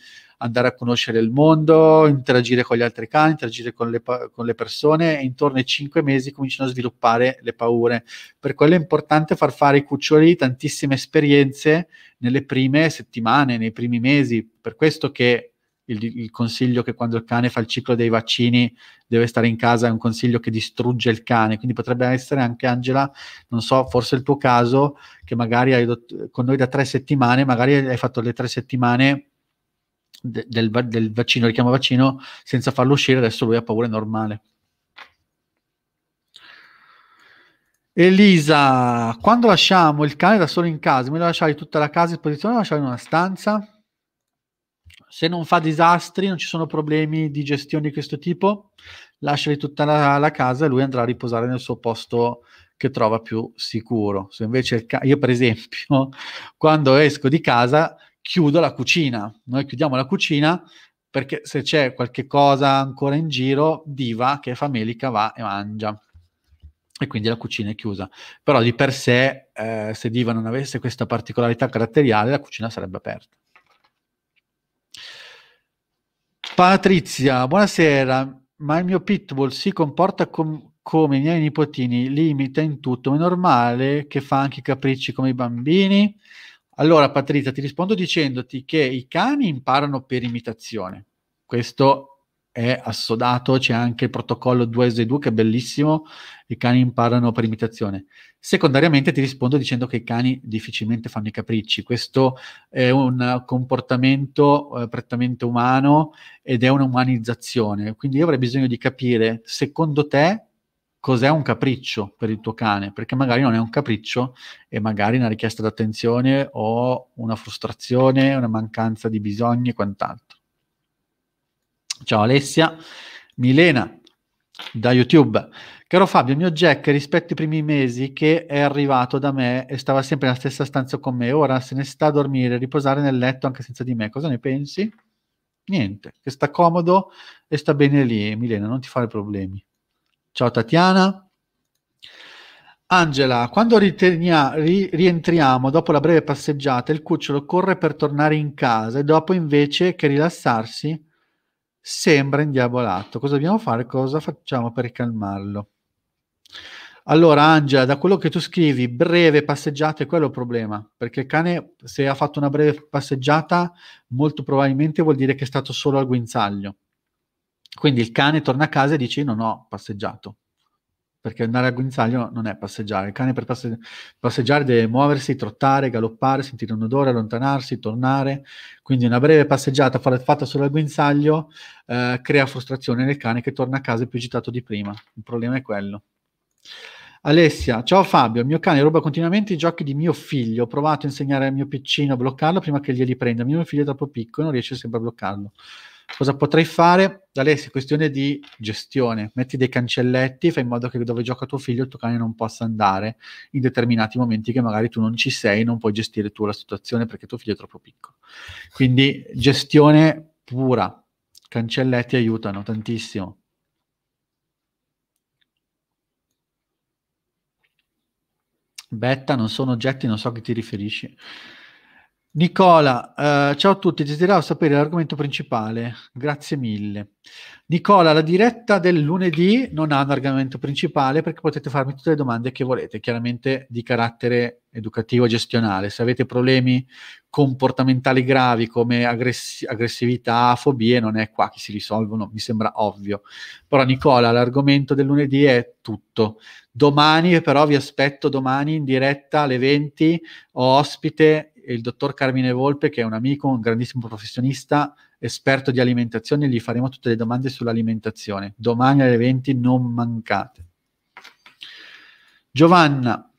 Speaker 1: andare a conoscere il mondo, interagire con gli altri cani, interagire con le, con le persone e intorno ai cinque mesi cominciano a sviluppare le paure. Per quello è importante far fare ai cuccioli tantissime esperienze nelle prime settimane, nei primi mesi, per questo che il, il, consiglio che quando il cane fa il ciclo dei vaccini deve stare in casa è un consiglio che distrugge il cane, quindi potrebbe essere anche Angela, non so, forse il tuo caso, che magari hai con noi da tre settimane, magari hai fatto le tre settimane de, del, del, vaccino, richiamo vaccino, senza farlo uscire, adesso lui ha paura normale. Elisa, quando lasciamo il cane da solo in casa, meglio lasciare tutta la casa in posizione o lasciare in una stanza? Se non fa disastri, non ci sono problemi di gestione di questo tipo, lasciali tutta la, la casa e lui andrà a riposare nel suo posto che trova più sicuro. Se invece ca- io, per esempio, quando esco di casa, chiudo la cucina. Noi chiudiamo la cucina perché se c'è qualche cosa ancora in giro, Diva, che è famelica, va e mangia. E quindi la cucina è chiusa. Però di per sé, eh, se Diva non avesse questa particolarità caratteriale, la cucina sarebbe aperta. Patrizia, buonasera. Ma il mio pitbull si comporta com- come i miei nipotini, limita in tutto, ma è normale che fa anche capricci come i bambini? Allora Patrizia ti rispondo dicendoti che i cani imparano per imitazione. Questo è assodato, c'è anche il protocollo 2S2 che è bellissimo, i cani imparano per imitazione. Secondariamente ti rispondo dicendo che i cani difficilmente fanno i capricci, questo è un comportamento eh, prettamente umano ed è un'umanizzazione, quindi io avrei bisogno di capire secondo te cos'è un capriccio per il tuo cane, perché magari non è un capriccio è magari una richiesta d'attenzione o una frustrazione, una mancanza di bisogni e quant'altro. Ciao Alessia, Milena da YouTube. Caro Fabio, il mio Jack rispetto ai primi mesi che è arrivato da me e stava sempre nella stessa stanza con me, ora se ne sta a dormire, a riposare nel letto anche senza di me. Cosa ne pensi? Niente, che sta comodo e sta bene lì, Milena, non ti fare problemi. Ciao Tatiana. Angela, quando ritenia, ri, rientriamo dopo la breve passeggiata, il cucciolo corre per tornare in casa e dopo invece che rilassarsi sembra indiavolato. Cosa dobbiamo fare? Cosa facciamo per calmarlo? Allora, Angela, da quello che tu scrivi, breve passeggiata è quello il problema, perché il cane se ha fatto una breve passeggiata molto probabilmente vuol dire che è stato solo al guinzaglio quindi il cane torna a casa e dice non ho passeggiato, perché andare al guinzaglio non è passeggiare. Il cane per passe- passeggiare deve muoversi, trottare, galoppare, sentire un odore, allontanarsi, tornare. Quindi una breve passeggiata fatta solo al guinzaglio eh, crea frustrazione nel cane che torna a casa più agitato di prima. Il problema è quello. Alessia, ciao Fabio, il mio cane ruba continuamente i giochi di mio figlio. Ho provato a insegnare al mio piccino a bloccarlo prima che glieli prenda. Mio figlio è troppo piccolo e non riesce sempre a bloccarlo. Cosa potrei fare? Da lei è questione di gestione. Metti dei cancelletti, fai in modo che dove gioca tuo figlio il tuo cane non possa andare in determinati momenti che magari tu non ci sei, non puoi gestire tu la situazione perché tuo figlio è troppo piccolo. Quindi gestione pura. Cancelletti aiutano tantissimo. Betta, non sono oggetti, non so a chi ti riferisci. Nicola, eh, ciao a tutti, desideravo sapere l'argomento principale, grazie mille. Nicola, la diretta del lunedì non ha un argomento principale perché potete farmi tutte le domande che volete, chiaramente di carattere educativo e gestionale. Se avete problemi comportamentali gravi come aggress- aggressività, fobie, non è qua che si risolvono, mi sembra ovvio. Però Nicola, l'argomento del lunedì è tutto. Domani però vi aspetto domani in diretta alle 20, ho ospite e il dottor Carmine Volpe, che è un amico, un grandissimo professionista, esperto di alimentazione, gli faremo tutte le domande sull'alimentazione. Domani alle 20 non mancate. Giovanna,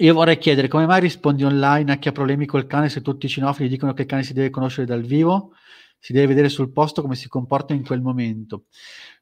Speaker 1: io vorrei chiedere come mai rispondi online a chi ha problemi col cane se tutti i cinofili dicono che il cane si deve conoscere dal vivo, si deve vedere sul posto come si comporta in quel momento.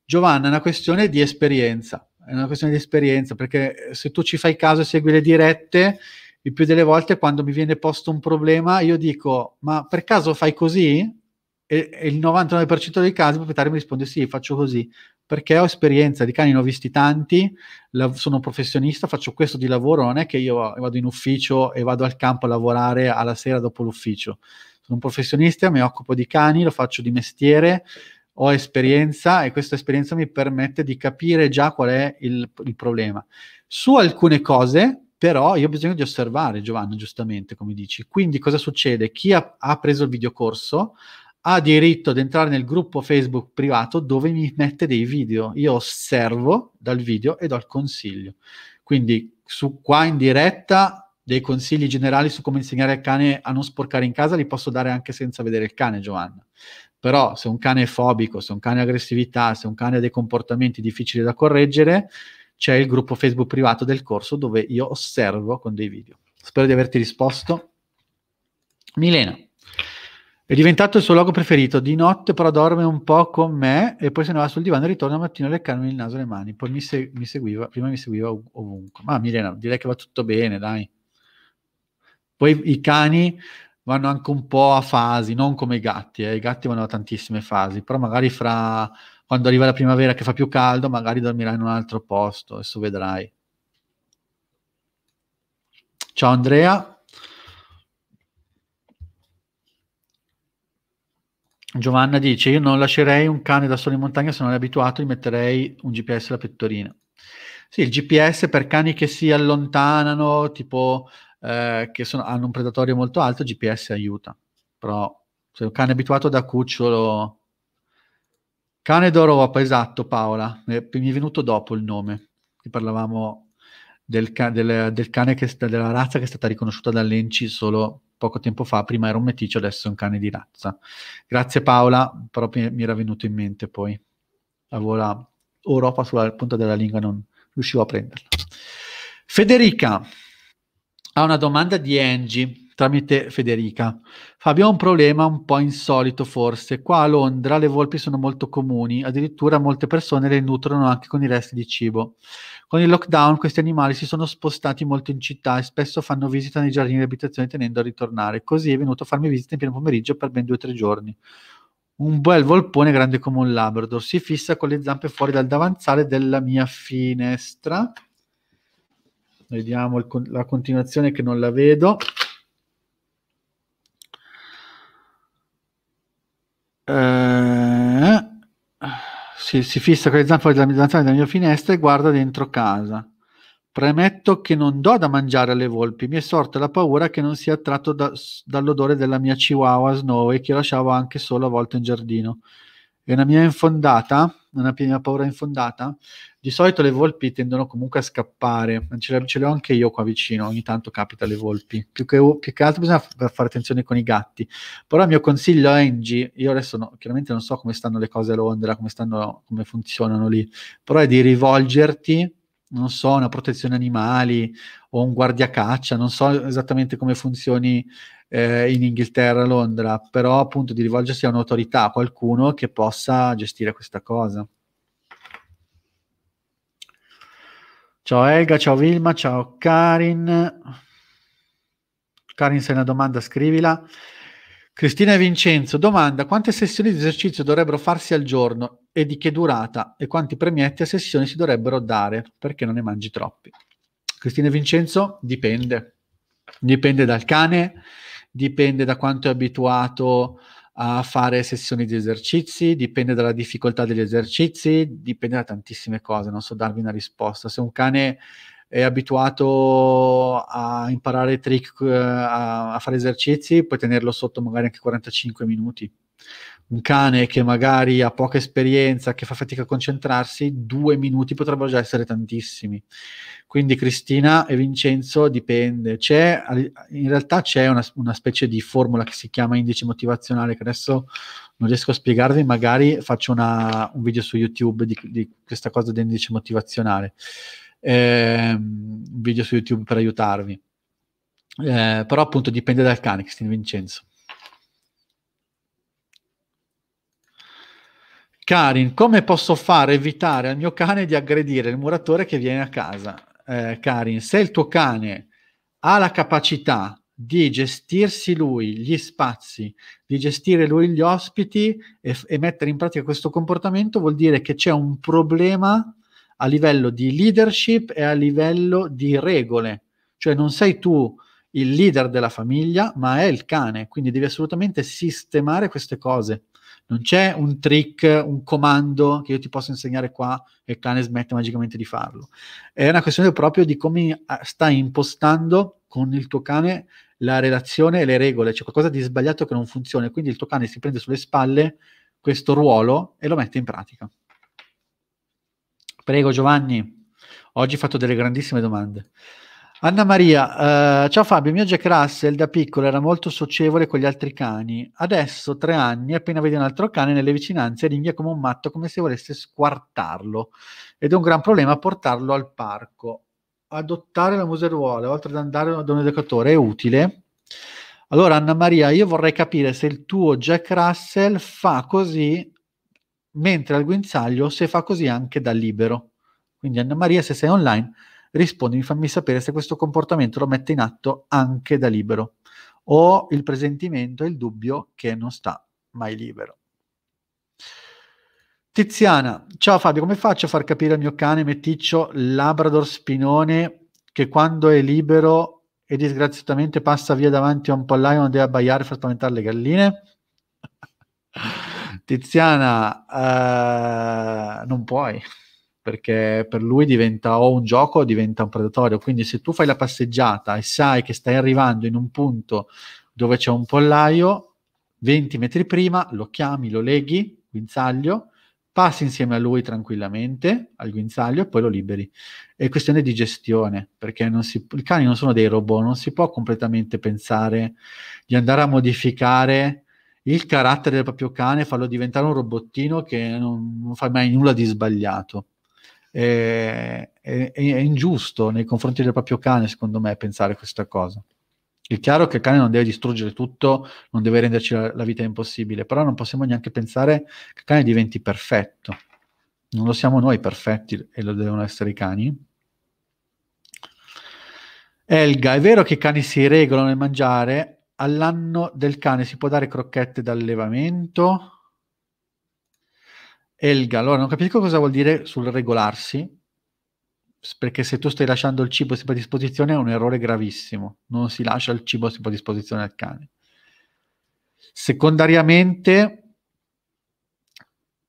Speaker 1: Giovanna, è una questione di esperienza, è una questione di esperienza perché se tu ci fai caso e segui le dirette, il più delle volte quando mi viene posto un problema io dico ma per caso fai così? E, e il 99% dei casi il proprietario mi risponde sì, faccio così, perché ho esperienza di cani, ne ho visti tanti, la, sono un professionista, faccio questo di lavoro, non è che io vado in ufficio e vado al campo a lavorare alla sera dopo l'ufficio. Sono un professionista, mi occupo di cani, lo faccio di mestiere, ho esperienza e questa esperienza mi permette di capire già qual è il, il problema. Su alcune cose però io ho bisogno di osservare, Giovanna, giustamente, come dici. Quindi cosa succede? Chi ha, ha preso il videocorso ha diritto ad entrare nel gruppo Facebook privato dove mi mette dei video. Io osservo dal video e do il consiglio. Quindi su qua in diretta dei consigli generali su come insegnare al cane a non sporcare in casa li posso dare anche senza vedere il cane, Giovanna. Però se un cane è fobico, se un cane ha aggressività, se un cane ha dei comportamenti difficili da correggere, c'è il gruppo Facebook privato del corso dove io osservo con dei video. Spero di averti risposto. Milena. È diventato il suo logo preferito. Di notte però dorme un po' con me e poi se ne va sul divano e ritorna al mattino a leccarmi il naso e le mani. Poi mi, se- mi seguiva, prima mi seguiva ov- ovunque. Ma Milena, direi che va tutto bene, dai. Poi i cani vanno anche un po' a fasi, non come i gatti. Eh. I gatti vanno a tantissime fasi, però magari fra quando arriva la primavera che fa più caldo, magari dormirai in un altro posto, adesso vedrai. Ciao Andrea. Giovanna dice, io non lascerei un cane da solo in montagna se non è abituato, gli metterei un GPS alla pettorina. Sì, il GPS per cani che si allontanano, tipo eh, che sono, hanno un predatorio molto alto, il GPS aiuta. Però se un cane è abituato da cucciolo Cane d'Europa, esatto Paola, eh, mi è venuto dopo il nome, parlavamo del, del, del cane sta, della razza che è stata riconosciuta dall'Enci solo poco tempo fa, prima era un meticcio, adesso è un cane di razza. Grazie Paola, però mi, era venuto in mente poi. la vola Europa sulla punta della lingua, non riuscivo a prenderla. Federica ha una domanda di Angie tramite Federica. Fabio ha un problema un po' insolito forse. Qua a Londra le volpi sono molto comuni, addirittura molte persone le nutrono anche con i resti di cibo. Con il lockdown questi animali si sono spostati molto in città e spesso fanno visita nei giardini di abitazione tenendo a ritornare. Così è venuto a farmi visita in pieno pomeriggio per ben due o tre giorni. Un bel volpone grande come un labrador si fissa con le zampe fuori dal davanzale della mia finestra. Vediamo con- la continuazione che non la vedo. Eh, si, si, fissa con le zampe della mezzanzana della mia finestra e guarda dentro casa. Premetto che non do da mangiare alle volpi, mi è sorta la paura che non sia attratto da, dall'odore della mia chihuahua Snowy che lasciavo anche solo a volte in giardino. È una mia infondata? una mia paura infondata? Di solito le volpi tendono comunque a scappare, ce, le, ce le ho anche io qua vicino, ogni tanto capita le volpi. Più che, più che altro bisogna f- fare attenzione con i gatti. Però il mio consiglio a Angie, io adesso no, chiaramente non so come stanno le cose a Londra, come, stanno, come funzionano lì, però è di rivolgerti non so, una protezione animali o un guardiacaccia, non so esattamente come funzioni eh, in Inghilterra, Londra, però appunto di rivolgersi a un'autorità, a qualcuno che possa gestire questa cosa. Ciao Elga, ciao Vilma, ciao Karin. Karin, se hai una domanda scrivila. Cristina e Vincenzo domanda quante sessioni di esercizio dovrebbero farsi al giorno e di che durata e quanti premietti a sessione si dovrebbero dare perché non ne mangi troppi. Cristina e Vincenzo dipende, dipende dal cane, dipende da quanto è abituato a fare sessioni di esercizi, dipende dalla difficoltà degli esercizi, dipende da tantissime cose, non so darvi una risposta. Se un cane è abituato a imparare trick, eh, a, a fare esercizi, puoi tenerlo sotto magari anche 45 minuti un cane che magari ha poca esperienza, che fa fatica a concentrarsi, due minuti potrebbero già essere tantissimi. Quindi Cristina e Vincenzo dipende. C'è, in realtà c'è una, una, specie di formula che si chiama indice motivazionale che adesso non riesco a spiegarvi, magari faccio una, un video su YouTube di, di questa cosa dell'indice motivazionale eh, video su YouTube per aiutarvi. Eh, però appunto dipende dal cane, Cristina Vincenzo. Karin, come posso fare evitare al mio cane di aggredire il muratore che viene a casa? Eh, Karin, se il tuo cane ha la capacità di gestirsi lui gli spazi, di gestire lui gli ospiti e, e mettere in pratica questo comportamento, vuol dire che c'è un problema a livello di leadership e a livello di regole. Cioè non sei tu il leader della famiglia, ma è il cane, quindi devi assolutamente sistemare queste cose. Non c'è un trick, un comando che io ti posso insegnare qua e il cane smette magicamente di farlo. È una questione proprio di come ah, stai impostando con il tuo cane la relazione e le regole. C'è qualcosa di sbagliato che non funziona, quindi il tuo cane si prende sulle spalle questo ruolo e lo mette in pratica. Prego Giovanni, oggi ho fatto delle grandissime domande. Anna Maria, eh, ciao Fabio, il mio Jack Russell da piccolo era molto socievole con gli altri cani, adesso tre anni appena vede un altro cane nelle vicinanze ringhia come un matto come se volesse squartarlo ed è un gran problema portarlo al parco. Adottare la museruola oltre ad andare ad un educatore è utile? Allora Anna Maria, io vorrei capire se il tuo Jack Russell fa così mentre al guinzaglio se fa così anche da libero. Quindi Anna Maria, se sei online, rispondimi, fammi sapere se questo comportamento lo mette in atto anche da libero. Ho il presentimento e il dubbio che non sta mai libero. Tiziana, ciao Fabio, come faccio a far capire al mio cane meticcio Labrador Spinone che quando è libero e disgraziatamente passa via davanti a un pollaio non deve abbaiare per spaventare le galline? Tiziana, eh, non puoi, perché per lui diventa o un gioco o diventa un predatorio. Quindi se tu fai la passeggiata e sai che stai arrivando in un punto dove c'è un pollaio, 20 metri prima lo chiami, lo leghi, guinzaglio, passi insieme a lui tranquillamente al guinzaglio e poi lo liberi. È questione di gestione, perché si, i cani non sono dei robot, non si può completamente pensare di andare a modificare il carattere del proprio cane, farlo diventare un robottino che non, non fa mai nulla di sbagliato. È, è, è, ingiusto nei confronti del proprio cane, secondo me, pensare questa cosa. È chiaro che il cane non deve distruggere tutto, non deve renderci la, la vita impossibile, però non possiamo neanche pensare che il cane diventi perfetto. Non lo siamo noi perfetti e lo devono essere i cani. Elga, è vero che i cani si regolano nel mangiare, all'anno del cane si può dare crocchette d'allevamento? Elga, allora non capisco cosa vuol dire sul regolarsi, perché se tu stai lasciando il cibo a disposizione è un errore gravissimo, non si lascia il cibo a disposizione al cane. Secondariamente,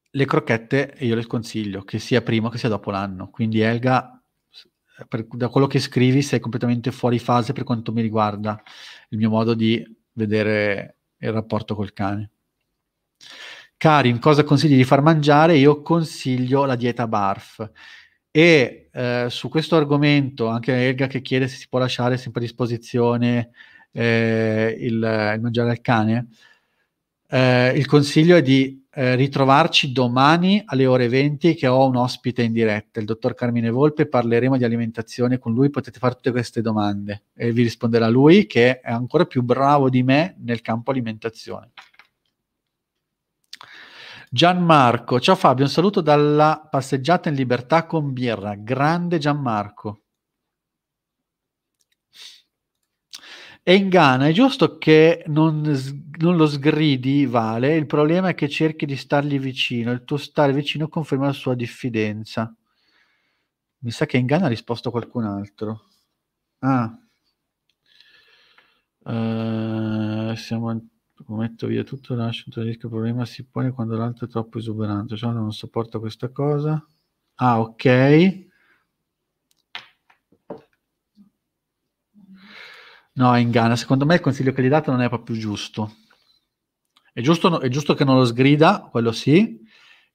Speaker 1: le crocchette io le sconsiglio, che sia prima che sia dopo l'anno, quindi Elga per, da quello che scrivi sei completamente fuori fase per quanto mi riguarda il mio modo di vedere il rapporto col cane. Karim, cosa consigli di far mangiare? Io consiglio la dieta BARF. E eh, su questo argomento, anche Elga che chiede se si può lasciare sempre a disposizione eh, il, il mangiare al cane, eh, il consiglio è di eh, ritrovarci domani alle ore 20 che ho un ospite in diretta, il dottor Carmine Volpe, parleremo di alimentazione con lui, potete fare tutte queste domande e vi risponderà lui che è ancora più bravo di me nel campo alimentazione. Gianmarco, ciao Fabio, un saluto dalla passeggiata in libertà con birra, grande Gianmarco. E in Ghana è giusto che non, non, lo sgridi, Vale, il problema è che cerchi di stargli vicino, il tuo stare vicino conferma la sua diffidenza. Mi sa che in Ghana ha risposto qualcun altro. Ah. Uh, siamo, metto via tutto, lascio tutto il rischio, il problema si pone quando l'altro è troppo esuberante, cioè non sopporta questa cosa. Ah, ok. No, in Ghana. Secondo me il consiglio che gli date non è proprio giusto. È giusto, è giusto che non lo sgrida, quello sì,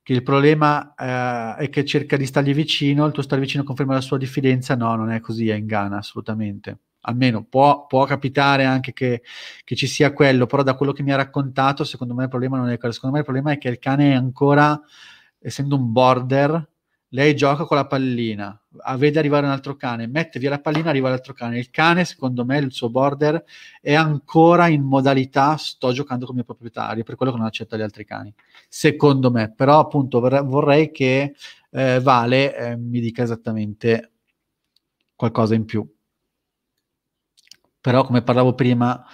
Speaker 1: che il problema eh, è che cerca di stargli vicino, il tuo stare vicino conferma la sua diffidenza, no, non è così, è in Ghana, assolutamente. Almeno può, può capitare anche che, che, ci sia quello, però da quello che mi ha raccontato, secondo me il problema non è quello, secondo me il problema è che il cane è ancora, essendo un border, lei gioca con la pallina, ah, vede arrivare un altro cane, mette via la pallina, arriva l'altro cane. Il cane, secondo me, il suo border è ancora in modalità sto giocando con il mio proprietario, per quello che non accetta gli altri cani. Secondo me, però appunto vorrei che eh, Vale eh, mi dica esattamente qualcosa in più. Però come parlavo prima,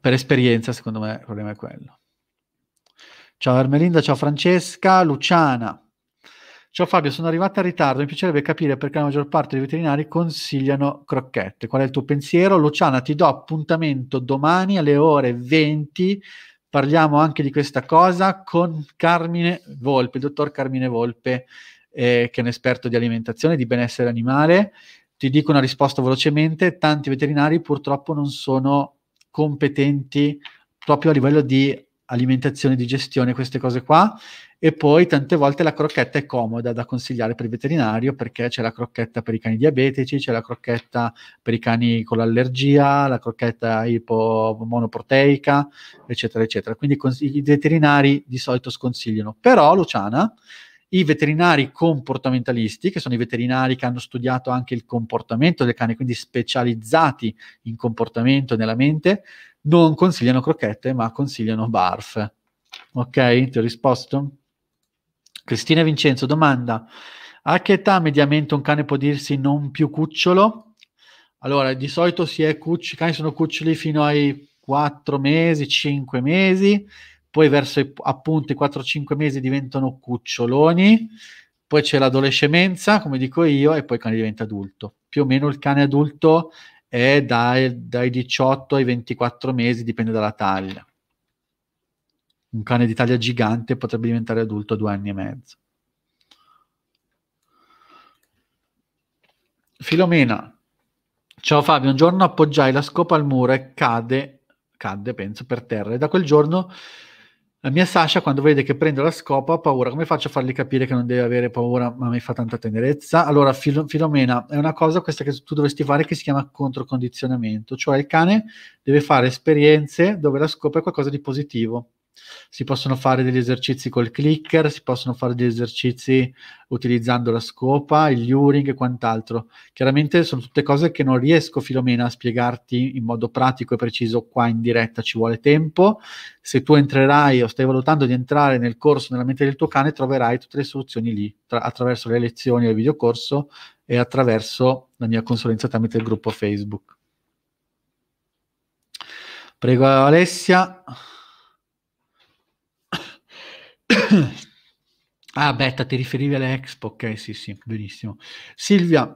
Speaker 1: per esperienza, secondo me il problema è quello. Ciao Ermelinda, ciao Francesca, Luciana. Ciao Fabio, sono arrivata in ritardo, mi piacerebbe capire perché la maggior parte dei veterinari consigliano crocchette. Qual è il tuo pensiero? Luciana, ti do appuntamento domani alle ore 20 parliamo anche di questa cosa con Carmine Volpe, il dottor Carmine Volpe, eh, che è un esperto di alimentazione e di benessere animale. Ti dico una risposta velocemente, tanti veterinari purtroppo non sono competenti proprio a livello di alimentazione, di gestione, queste cose qua, e poi tante volte la crocchetta è comoda da consigliare per il veterinario perché c'è la crocchetta per i cani diabetici, c'è la crocchetta per i cani con l'allergia, la crocchetta ipomonoproteica, eccetera, eccetera. Quindi cons- i veterinari di solito sconsigliano. Però, Luciana, i veterinari comportamentalisti, che sono i veterinari che hanno studiato anche il comportamento del cane, quindi specializzati in comportamento nella mente, non consigliano crocchette, ma consigliano barf. Ok? Ti ho risposto? Cristina Vincenzo domanda, a che età mediamente un cane può dirsi non più cucciolo? Allora, di solito si è cucci, i cani sono cuccioli fino ai 4 mesi, 5 mesi, poi verso i, appunto i 4-5 mesi diventano cuccioloni, poi c'è l'adolescenza, come dico io, e poi il cane diventa adulto. Più o meno il cane adulto è dai, dai 18 ai 24 mesi, dipende dalla taglia un cane d'Italia gigante potrebbe diventare adulto a due anni e mezzo. Filomena, ciao Fabio, un giorno appoggiai la scopa al muro e cade, cadde penso, per terra e da quel giorno la mia Sasha quando vede che prendo la scopa ha paura, come faccio a fargli capire che non deve avere paura ma mi fa tanta tenerezza? Allora Fil- Filomena, è una cosa questa che tu dovresti fare che si chiama controcondizionamento, cioè il cane deve fare esperienze dove la scopa è qualcosa di positivo si possono fare degli esercizi col clicker, si possono fare degli esercizi utilizzando la scopa, il luring e quant'altro. Chiaramente sono tutte cose che non riesco, Filomena, a spiegarti in modo pratico e preciso qua in diretta, ci vuole tempo. Se tu entrerai o stai valutando di entrare nel corso nella mente del tuo cane, troverai tutte le soluzioni lì, tra- attraverso le lezioni e il videocorso e attraverso la mia consulenza tramite il gruppo Facebook. Prego Alessia. ah, Betta, ti riferivi alle Expo? Ok, sì, sì, benissimo. Silvia,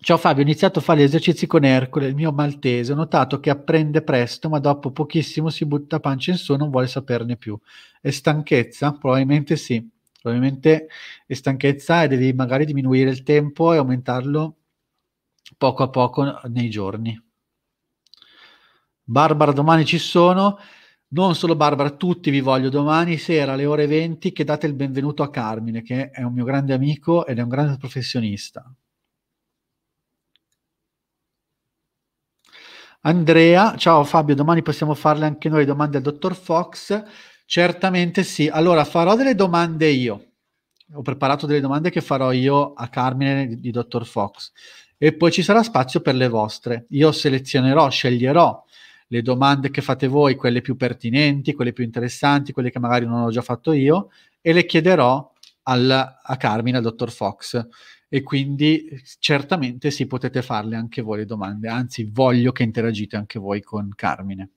Speaker 1: ciao Fabio, ho iniziato a fare gli esercizi con Ercole, il mio maltese. Ho notato che apprende presto, ma dopo pochissimo si butta pancia in su, e non vuole saperne più. È stanchezza? Probabilmente sì. Probabilmente è stanchezza e devi magari diminuire il tempo e aumentarlo poco a poco nei giorni. Barbara, domani ci sono. Non solo Barbara, tutti vi voglio domani sera alle ore 20 che date il benvenuto a Carmine, che è un mio grande amico ed è un grande professionista. Andrea, ciao Fabio, domani possiamo farle anche noi domande al dottor Fox? Certamente sì. Allora farò delle domande io. Ho preparato delle domande che farò io a Carmine di, di dottor Fox e poi ci sarà spazio per le vostre. Io selezionerò, sceglierò le domande che fate voi, quelle più pertinenti, quelle più interessanti, quelle che magari non ho già fatto io, e le chiederò al, a Carmine, al dottor Fox. E quindi certamente sì, potete farle anche voi le domande, anzi voglio che interagite anche voi con Carmine.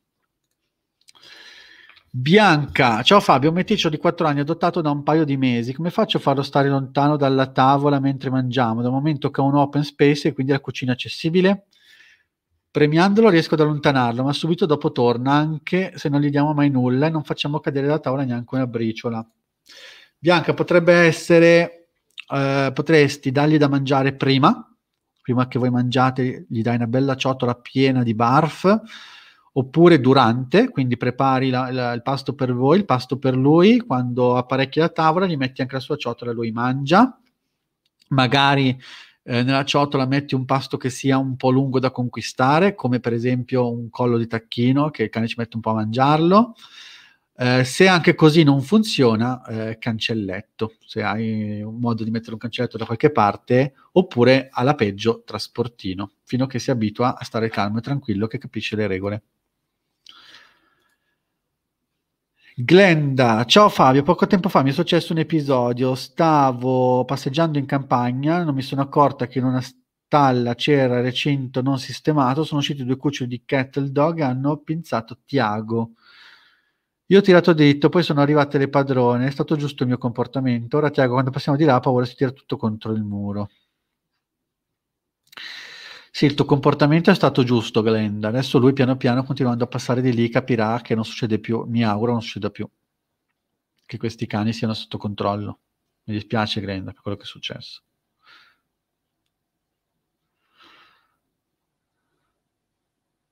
Speaker 1: Bianca, ciao Fabio, un meticcio di 4 anni adottato da un paio di mesi. Come faccio a farlo stare lontano dalla tavola mentre mangiamo? Da un momento che ho un open space e quindi la cucina accessibile? Premiandolo riesco ad allontanarlo, ma subito dopo torna, anche se non gli diamo mai nulla e non facciamo cadere da tavola neanche una briciola. Bianca, potrebbe essere, eh, potresti dargli da mangiare prima, prima che voi mangiate gli dai una bella ciotola piena di barf, oppure durante, quindi prepari la, la, il pasto per voi, il pasto per lui, quando apparecchi la tavola gli metti anche la sua ciotola e lui mangia, magari eh, nella ciotola metti un pasto che sia un po' lungo da conquistare, come per esempio un collo di tacchino che il cane ci mette un po' a mangiarlo. Eh, se anche così non funziona, eh, cancelletto, se hai un modo di mettere un cancelletto da qualche parte, oppure alla peggio trasportino, fino a che si abitua a stare calmo e tranquillo che capisce le regole. Glenda, ciao Fabio, poco tempo fa mi è successo un episodio, stavo passeggiando in campagna, non mi sono accorta che in una stalla c'era recinto non sistemato, sono usciti due cuccioli di cattle Dog e hanno pinzato Tiago. Io ho tirato dritto, poi sono arrivate le padrone, è stato giusto il mio comportamento, ora Tiago quando passiamo di là paura si tira tutto contro il muro. Sì, il tuo comportamento è stato giusto, Glenda. Adesso lui piano piano, continuando a passare di lì, capirà che non succede più, mi auguro non succeda più, che questi cani siano sotto controllo. Mi dispiace, Glenda, per quello che è successo.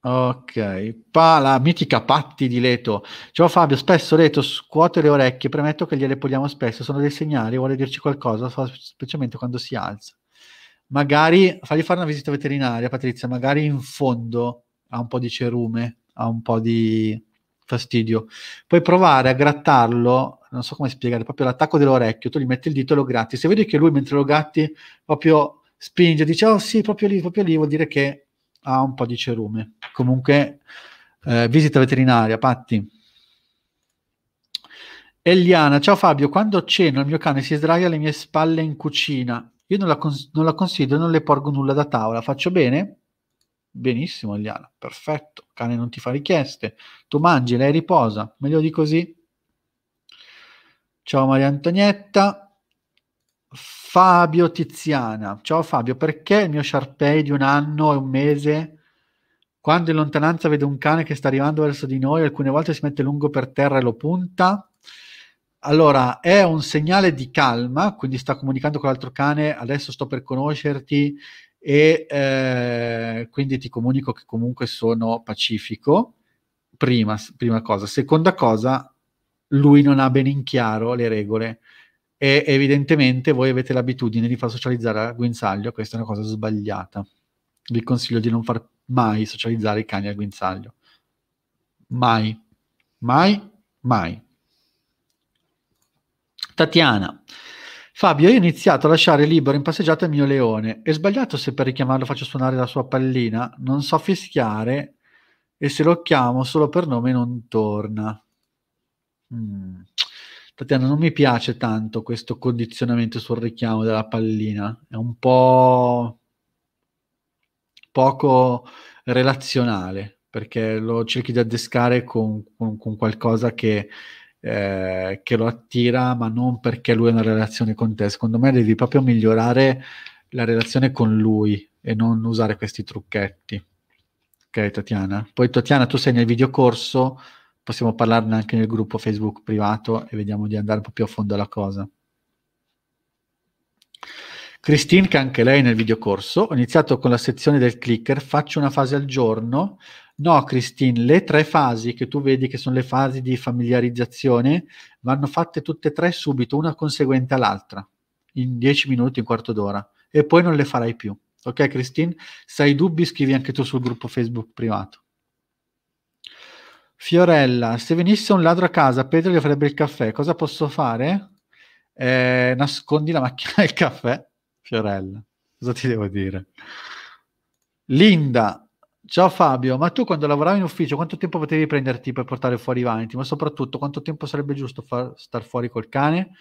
Speaker 1: Ok, pa, la mitica Patti di Leto. Ciao Fabio, spesso Leto scuote le orecchie, premetto che gliele poliamo spesso, sono dei segnali, vuole dirci qualcosa, specialmente quando si alza magari fagli fare una visita veterinaria, Patrizia, magari in fondo ha un po' di cerume, ha un po' di fastidio. Puoi provare a grattarlo, non so come spiegare, proprio l'attacco dell'orecchio, tu gli metti il dito e lo gratti. Se vedi che lui mentre lo gatti proprio spinge, dice "Oh sì, proprio lì, proprio lì", vuol dire che ha un po' di cerume. Comunque eh, visita veterinaria, Patti. Eliana, ciao Fabio, quando ceno il mio cane si sdraia alle mie spalle in cucina io non la, cons- non la considero, non le porgo nulla da tavola, faccio bene? Benissimo, Eliana, perfetto. Cane non ti fa richieste. Tu mangi, lei riposa. Meglio di così? Ciao Maria Antonietta. Fabio Tiziana. Ciao Fabio, perché il mio Sharpei di un anno e un mese, quando in lontananza vedo un cane che sta arrivando verso di noi, alcune volte si mette lungo per terra e lo punta? Allora, è un segnale di calma, quindi sta comunicando con l'altro cane, adesso sto per conoscerti e eh, quindi ti comunico che comunque sono pacifico, prima, prima cosa. Seconda cosa, lui non ha ben in chiaro le regole e evidentemente voi avete l'abitudine di far socializzare al guinzaglio, questa è una cosa sbagliata. Vi consiglio di non far mai socializzare i cani al guinzaglio. Mai, mai, mai. Tatiana. Fabio, io ho iniziato a lasciare libero in passeggiata il mio leone. È sbagliato se per richiamarlo faccio suonare la sua pallina? Non so fischiare e se lo chiamo solo per nome non torna. Mm. Tatiana, non mi piace tanto questo condizionamento sul richiamo della pallina, è un po' poco relazionale perché lo cerchi di addescare con, con, con qualcosa che eh, che lo attira, ma non perché lui ha una relazione con te. Secondo me devi proprio migliorare la relazione con lui e non usare questi trucchetti. Ok, Tatiana? Poi Tatiana, tu sei nel videocorso, possiamo parlarne anche nel gruppo Facebook privato e vediamo di andare un po' più a fondo alla cosa. Christine, che anche lei nel videocorso, ho iniziato con la sezione del clicker, faccio una fase al giorno, No, Christine, le tre fasi che tu vedi che sono le fasi di familiarizzazione vanno fatte tutte e tre subito, una conseguente all'altra, in dieci minuti, un quarto d'ora, e poi non le farai più. Ok, Christine? Se hai dubbi, scrivi anche tu sul gruppo Facebook privato. Fiorella, se venisse un ladro a casa, Pedro gli farebbe il caffè, cosa posso fare? Eh, nascondi la macchina del caffè, Fiorella. Cosa ti devo dire? Linda, Ciao Fabio, ma tu quando lavoravi in ufficio quanto tempo potevi prenderti per portare fuori i vaniti? Ma soprattutto quanto tempo sarebbe giusto far star fuori col cane?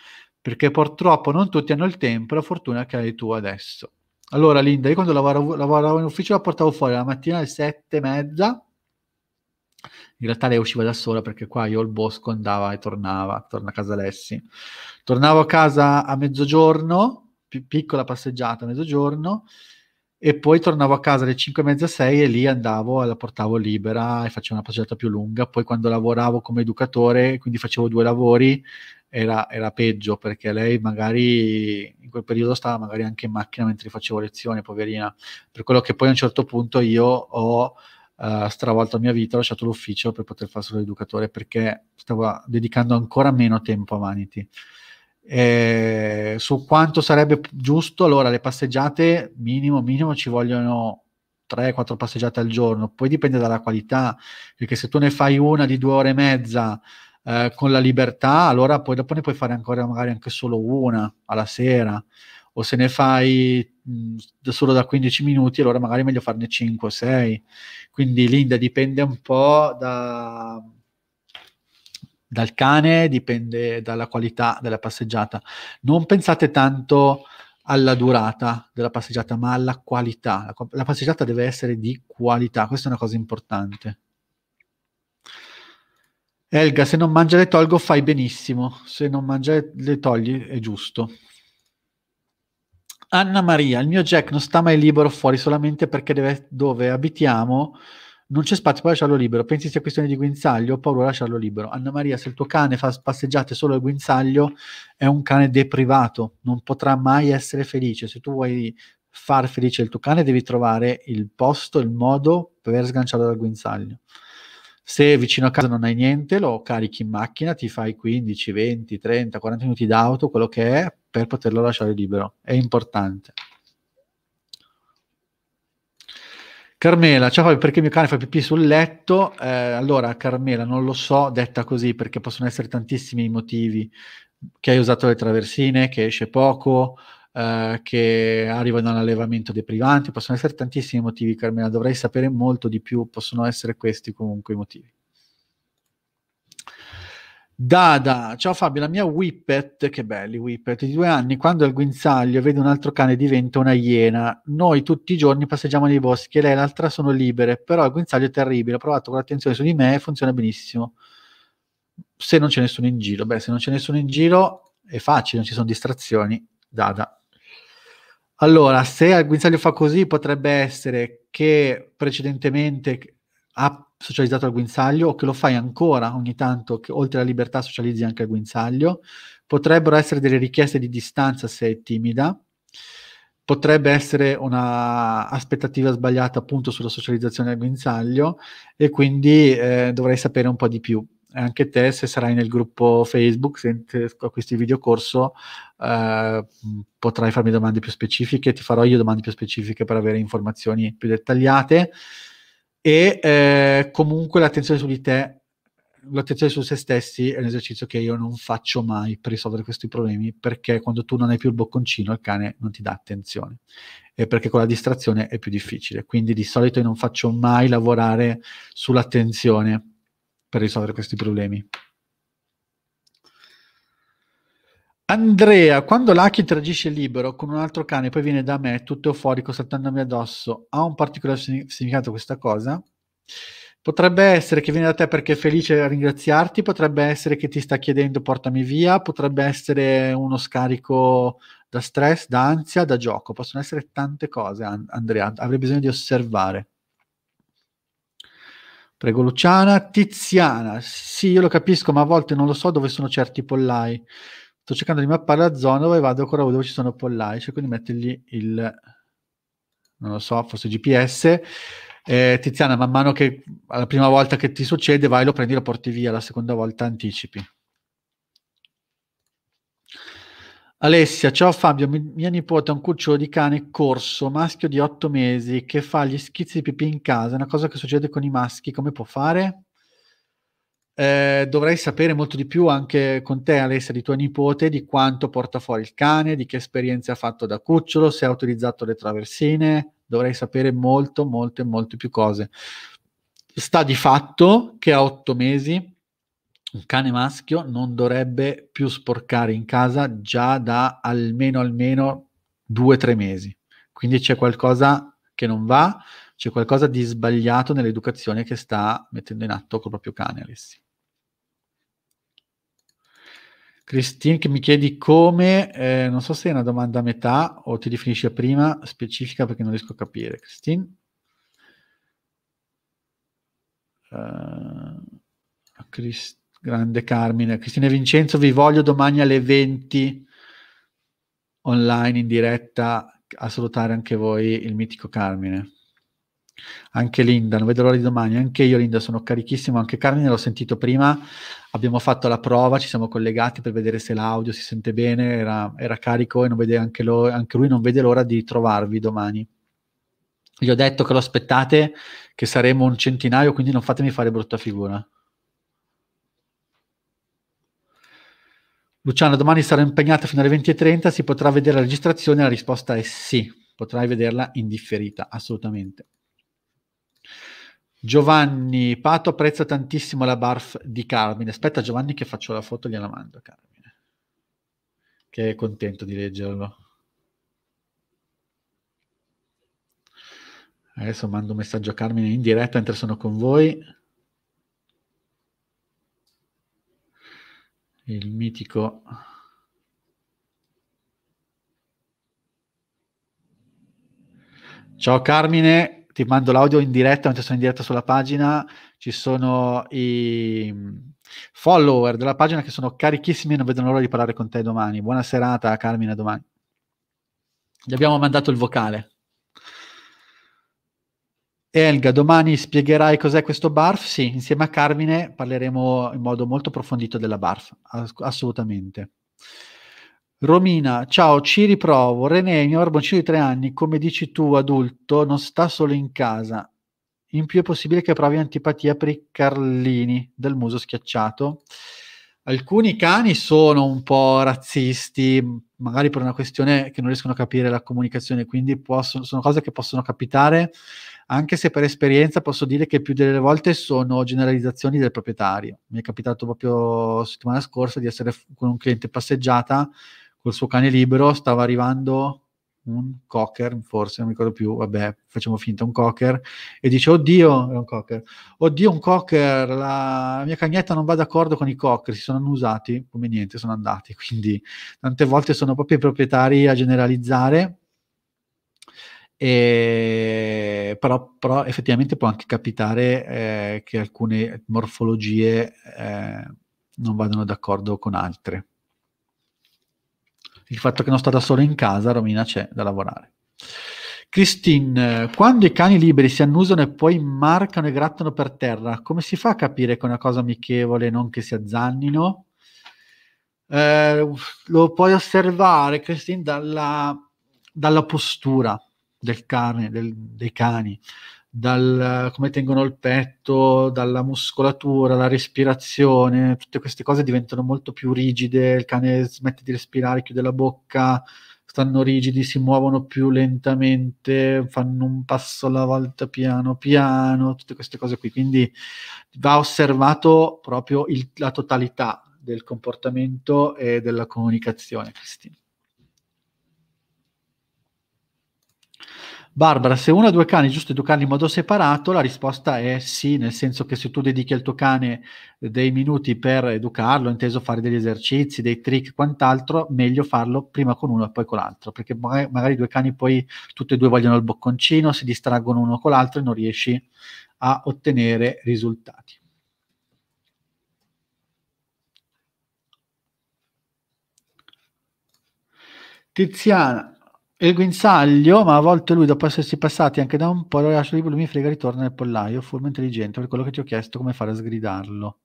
Speaker 1: Perché purtroppo non tutti hanno il tempo e la fortuna che hai tu adesso. Allora Linda, io quando lavoravo, lavoravo in ufficio la portavo fuori la mattina alle sette e mezza, in realtà lei usciva da sola perché qua io al bosco andava e tornava, torna a casa Alessi. Tornavo a casa a mezzogiorno, piccola passeggiata a mezzogiorno, e poi tornavo a casa alle 5 e mezza 6 e lì andavo la portavo libera e facevo una passeggiata più lunga poi quando lavoravo come educatore quindi facevo due lavori era, era, peggio perché lei magari in quel periodo stava magari anche in macchina mentre facevo lezione poverina per quello che poi a un certo punto io ho uh, stravolto la mia vita ho lasciato l'ufficio per poter fare solo l'educatore perché stavo dedicando ancora meno tempo a Vanity eh, su quanto sarebbe giusto, allora le passeggiate minimo, minimo ci vogliono 3-4 passeggiate al giorno, poi dipende dalla qualità, perché se tu ne fai una di due ore e mezza eh, con la libertà, allora poi dopo ne puoi fare ancora magari anche solo una alla sera, o se ne fai mh, mm, solo da 15 minuti, allora magari è meglio farne 5 6. Quindi Linda dipende un po' da, dal cane, dipende dalla qualità della passeggiata. Non pensate tanto alla durata della passeggiata, ma alla qualità. La, la passeggiata deve essere di qualità, questa è una cosa importante. Elga, se non mangia le tolgo fai benissimo, se non mangia le togli è giusto. Anna Maria, il mio Jack non sta mai libero fuori solamente perché deve, dove abitiamo non c'è spazio, puoi lasciarlo libero. Pensi sia questione di guinzaglio? Ho paura di lasciarlo libero. Anna Maria, se il tuo cane fa passeggiate solo al guinzaglio, è un cane deprivato, non potrà mai essere felice. Se tu vuoi far felice il tuo cane, devi trovare il posto, il modo per sganciarlo dal guinzaglio. Se vicino a casa non hai niente, lo carichi in macchina, ti fai 15, 20, 30, 40 minuti d'auto, quello che è, per poterlo lasciare libero. È importante. Carmela, ciao Fabio, perché mio cane fa pipì sul letto? Eh, allora, Carmela, non lo so, detta così, perché possono essere tantissimi i motivi che hai usato le traversine, che esce poco, eh, che arriva da un allevamento deprivante, possono essere tantissimi motivi, Carmela, dovrei sapere molto di più, possono essere questi comunque i motivi. Dada, ciao Fabio, la mia Whippet, che belli Whippet, di due anni, quando al guinzaglio e vede un altro cane diventa una iena. Noi tutti i giorni passeggiamo nei boschi e lei e l'altra sono libere, però il guinzaglio è terribile, ho provato con attenzione su di me e funziona benissimo. Se non c'è nessuno in giro, beh, se non c'è nessuno in giro è facile, non ci sono distrazioni, Dada. Allora, se al guinzaglio fa così potrebbe essere che precedentemente ha socializzato al guinzaglio o che lo fai ancora ogni tanto, che oltre alla libertà socializzi anche al guinzaglio. Potrebbero essere delle richieste di distanza se è timida. Potrebbe essere una aspettativa sbagliata appunto sulla socializzazione al guinzaglio e quindi eh, dovrei sapere un po' di più. E anche te, se sarai nel gruppo Facebook, se acquisti il videocorso, eh, potrai farmi domande più specifiche, ti farò io domande più specifiche per avere informazioni più dettagliate e eh, comunque l'attenzione su di te, l'attenzione su se stessi è un esercizio che io non faccio mai per risolvere questi problemi perché quando tu non hai più il bocconcino il cane non ti dà attenzione e perché con la distrazione è più difficile. Quindi di solito io non faccio mai lavorare sull'attenzione per risolvere questi problemi. Andrea, quando Lucky interagisce libero con un altro cane e poi viene da me, tutto euforico, saltandomi addosso, ha un particolare significato questa cosa? Potrebbe essere che viene da te perché è felice a ringraziarti, potrebbe essere che ti sta chiedendo portami via, potrebbe essere uno scarico da stress, da ansia, da gioco. Possono essere tante cose, Andrea, avrei bisogno di osservare. Prego Luciana, Tiziana, sì, io lo capisco, ma a volte non lo so dove sono certi pollai sto cercando di mappare la zona dove vado ancora dove ci sono pollaici, quindi mettergli il, non lo so, forse GPS. Eh, Tiziana, man mano che la prima volta che ti succede vai, lo prendi, lo porti via, la seconda volta anticipi. Alessia, ciao Fabio, mi, mia nipote ha un cucciolo di cane corso, maschio di 8 mesi, che fa gli schizzi di pipì in casa, è una cosa che succede con i maschi, come può fare? eh, dovrai sapere molto di più anche con te, Alessia, di tua nipote, di quanto porta fuori il cane, di che esperienze ha fatto da cucciolo, se ha utilizzato le traversine, dovrei sapere molto, molte, molte più cose. Sta di fatto che a otto mesi un cane maschio non dovrebbe più sporcare in casa già da almeno almeno due o tre mesi. Quindi c'è qualcosa che non va, c'è qualcosa di sbagliato nell'educazione che sta mettendo in atto col proprio cane, Alessi. Christine che mi chiedi come, eh, non so se è una domanda a metà o ti definisci a prima, specifica perché non riesco a capire. Christine? Uh, Chris, grande Carmine. Cristina Vincenzo, vi voglio domani alle 20 online in diretta a salutare anche voi il mitico Carmine. Anche Linda, non vedo l'ora di domani. Anche io, Linda, sono carichissimo. Anche Carmine l'ho sentito prima. Abbiamo fatto la prova, ci siamo collegati per vedere se l'audio si sente bene. Era, era carico e anche, lo, anche lui non vede l'ora di trovarvi domani. Gli ho detto che lo aspettate, che saremo un centinaio, quindi non fatemi fare brutta figura. Luciano, domani sarò impegnata fino alle 20.30, si potrà vedere la registrazione? La risposta è sì, potrai vederla in differita, assolutamente. Giovanni Pato apprezza tantissimo la barf di Carmine. Aspetta, Giovanni, che faccio la foto, e gliela mando. Carmine, che è contento di leggerlo. Adesso mando un messaggio a Carmine in diretta mentre sono con voi. Il mitico. Ciao Carmine, ti mando l'audio in diretta, mentre sono in diretta sulla pagina, ci sono i mm, follower della pagina che sono carichissimi e non vedono l'ora di parlare con te domani. Buona serata Carmine, domani. Gli abbiamo mandato il vocale. Elga, domani spiegherai cos'è questo BARF? Sì, insieme a Carmine parleremo in modo molto approfondito della BARF, ass- assolutamente. Romina, ciao, ci riprovo. René, il mio barboncino di tre anni, come dici tu, adulto, non sta solo in casa. In più è possibile che provi antipatia per i carlini del muso schiacciato. Alcuni cani sono un po' razzisti, magari per una questione che non riescono a capire la comunicazione, quindi possono, sono cose che possono capitare, anche se per esperienza posso dire che più delle volte sono generalizzazioni del proprietario. Mi è capitato proprio settimana scorsa di essere con un cliente passeggiata col suo cane libero stava arrivando un cocker, forse non mi ricordo più, vabbè, facciamo finta, un cocker, e dice, oddio, è un cocker, oddio un cocker, la mia cagnetta non va d'accordo con i cocker, si sono annusati, come niente, sono andati, quindi tante volte sono proprio i proprietari a generalizzare, e, però, però effettivamente può anche capitare eh, che alcune morfologie eh, non vadano d'accordo con altre. Il fatto che non sta da solo in casa, Romina c'è da lavorare. Christine, eh, quando i cani liberi si annusano e poi marcano e grattano per terra, come si fa a capire che è una cosa amichevole e non che si azzannino? Eh, lo puoi osservare, Christine, dalla, dalla postura del cane, del, dei cani dal come tengono il petto, dalla muscolatura, la respirazione, tutte queste cose diventano molto più rigide, il cane smette di respirare, chiude la bocca, stanno rigidi, si muovono più lentamente, fanno un passo alla volta piano piano, tutte queste cose qui. Quindi va osservato proprio il, la totalità del comportamento e della comunicazione, Cristina. Barbara, se uno ha due cani, è giusto educarli in modo separato? La risposta è sì, nel senso che se tu dedichi al tuo cane dei minuti per educarlo, inteso fare degli esercizi, dei trick quant'altro, meglio farlo prima con uno e poi con l'altro, perché magari i due cani poi tutti e due vogliono il bocconcino, si distraggono uno con l'altro e non riesci a ottenere risultati. Tiziana, il guinzaglio, ma a volte lui, dopo essersi passati anche da un po', lo lascio libero, mi frega, ritorna nel pollaio, furbo intelligente, per quello che ti ho chiesto, come fare a sgridarlo.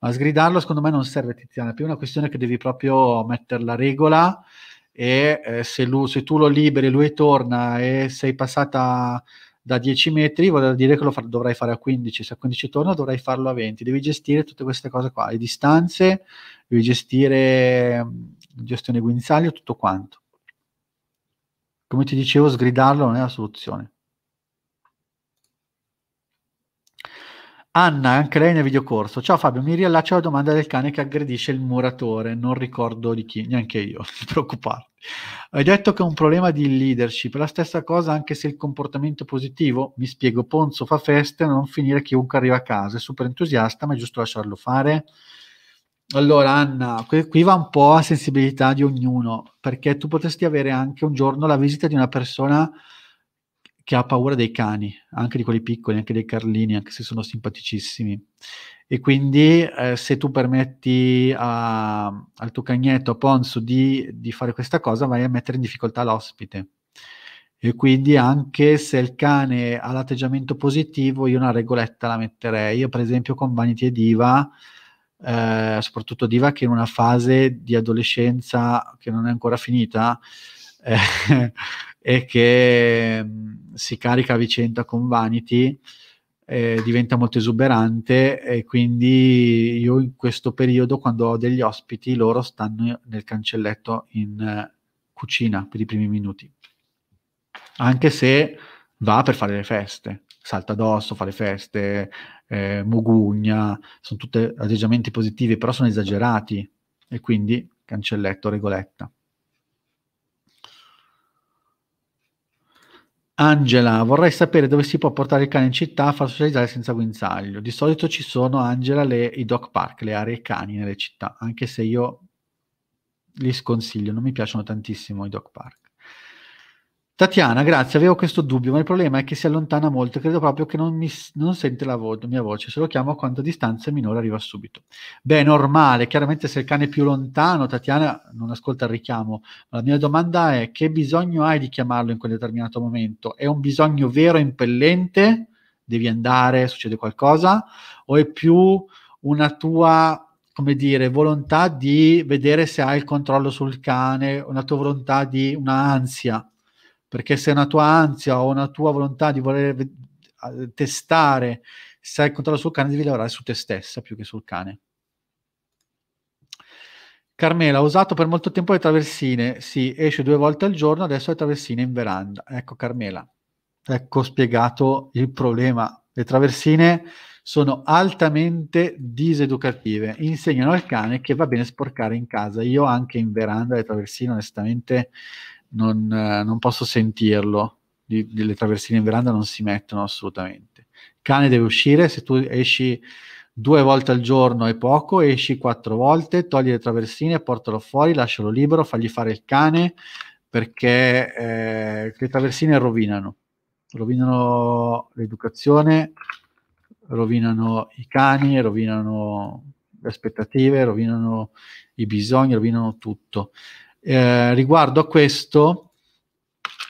Speaker 1: A sgridarlo secondo me non serve Tiziana, è più una questione che devi proprio mettere la regola e eh, se, lui, se, tu lo liberi lui torna e sei passata da 10 metri vuol dire che lo far, dovrai fare a 15, se a 15 torna dovrai farlo a 20, devi gestire tutte queste cose qua, le distanze, devi gestire mm, gestione guinzaglio, tutto quanto come ti dicevo, sgridarlo non è la soluzione. Anna, anche lei nel videocorso. Ciao Fabio, mi riallaccio alla domanda del cane che aggredisce il muratore, non ricordo di chi, neanche io, non ti preoccupare. Hai detto che è un problema di leadership, la stessa cosa anche se il comportamento è positivo, mi spiego, Ponzo fa feste, non finire chiunque arriva a casa, è super entusiasta, ma è giusto lasciarlo fare. Allora, Anna, qui va un po' a sensibilità di ognuno, perché tu potresti avere anche un giorno la visita di una persona che ha paura dei cani, anche di quelli piccoli, anche dei carlini, anche se sono simpaticissimi. E quindi eh, se tu permetti a, al tuo cagnetto, a Ponzo, di, di fare questa cosa, vai a mettere in difficoltà l'ospite. E quindi anche se il cane ha l'atteggiamento positivo, io una regoletta la metterei. Io per esempio con Vanity e Diva eh, soprattutto Diva, che in una fase di adolescenza che non è ancora finita eh, e che mm, si carica a vicenda con Vanity, eh, diventa molto esuberante e quindi io in questo periodo quando ho degli ospiti loro stanno nel cancelletto in eh, cucina per i primi minuti anche se va per fare le feste salta addosso, fa le feste, eh, mugugna, sono tutti atteggiamenti positivi, però sono esagerati e quindi cancelletto, regoletta. Angela, vorrei sapere dove si può portare il cane in città a far socializzare senza guinzaglio. Di solito ci sono, Angela, le, i dog park, le aree cani nelle città, anche se io li sconsiglio, non mi piacciono tantissimo i dog park. Tatiana, grazie, avevo questo dubbio, ma il problema è che si allontana molto, credo proprio che non, mi, non sente la, vo- mia voce, se lo chiamo a quanta distanza è minore arriva subito. Beh, normale, chiaramente se il cane è più lontano, Tatiana non ascolta il richiamo, ma la mia domanda è che bisogno hai di chiamarlo in quel determinato momento? È un bisogno vero e impellente? Devi andare, succede qualcosa? O è più una tua come dire, volontà di vedere se hai il controllo sul cane, una tua volontà di un'ansia perché se una tua ansia o una tua volontà di voler testare se hai il controllo sul cane, devi lavorare su te stessa più che sul cane. Carmela, ho usato per molto tempo le traversine, sì, esce due volte al giorno, adesso le traversine in veranda. Ecco Carmela, ecco spiegato il problema. Le traversine sono altamente diseducative, insegnano al cane che va bene sporcare in casa, io anche in veranda le traversine onestamente non, eh, non posso sentirlo, di, delle traversine in veranda non si mettono assolutamente. Il cane deve uscire, se tu esci due volte al giorno è poco, esci quattro volte, togli le traversine, portalo fuori, lascialo libero, fagli fare il cane, perché eh, le traversine rovinano, rovinano l'educazione, rovinano i cani, rovinano le aspettative, rovinano i bisogni, rovinano tutto. Eh, riguardo a questo,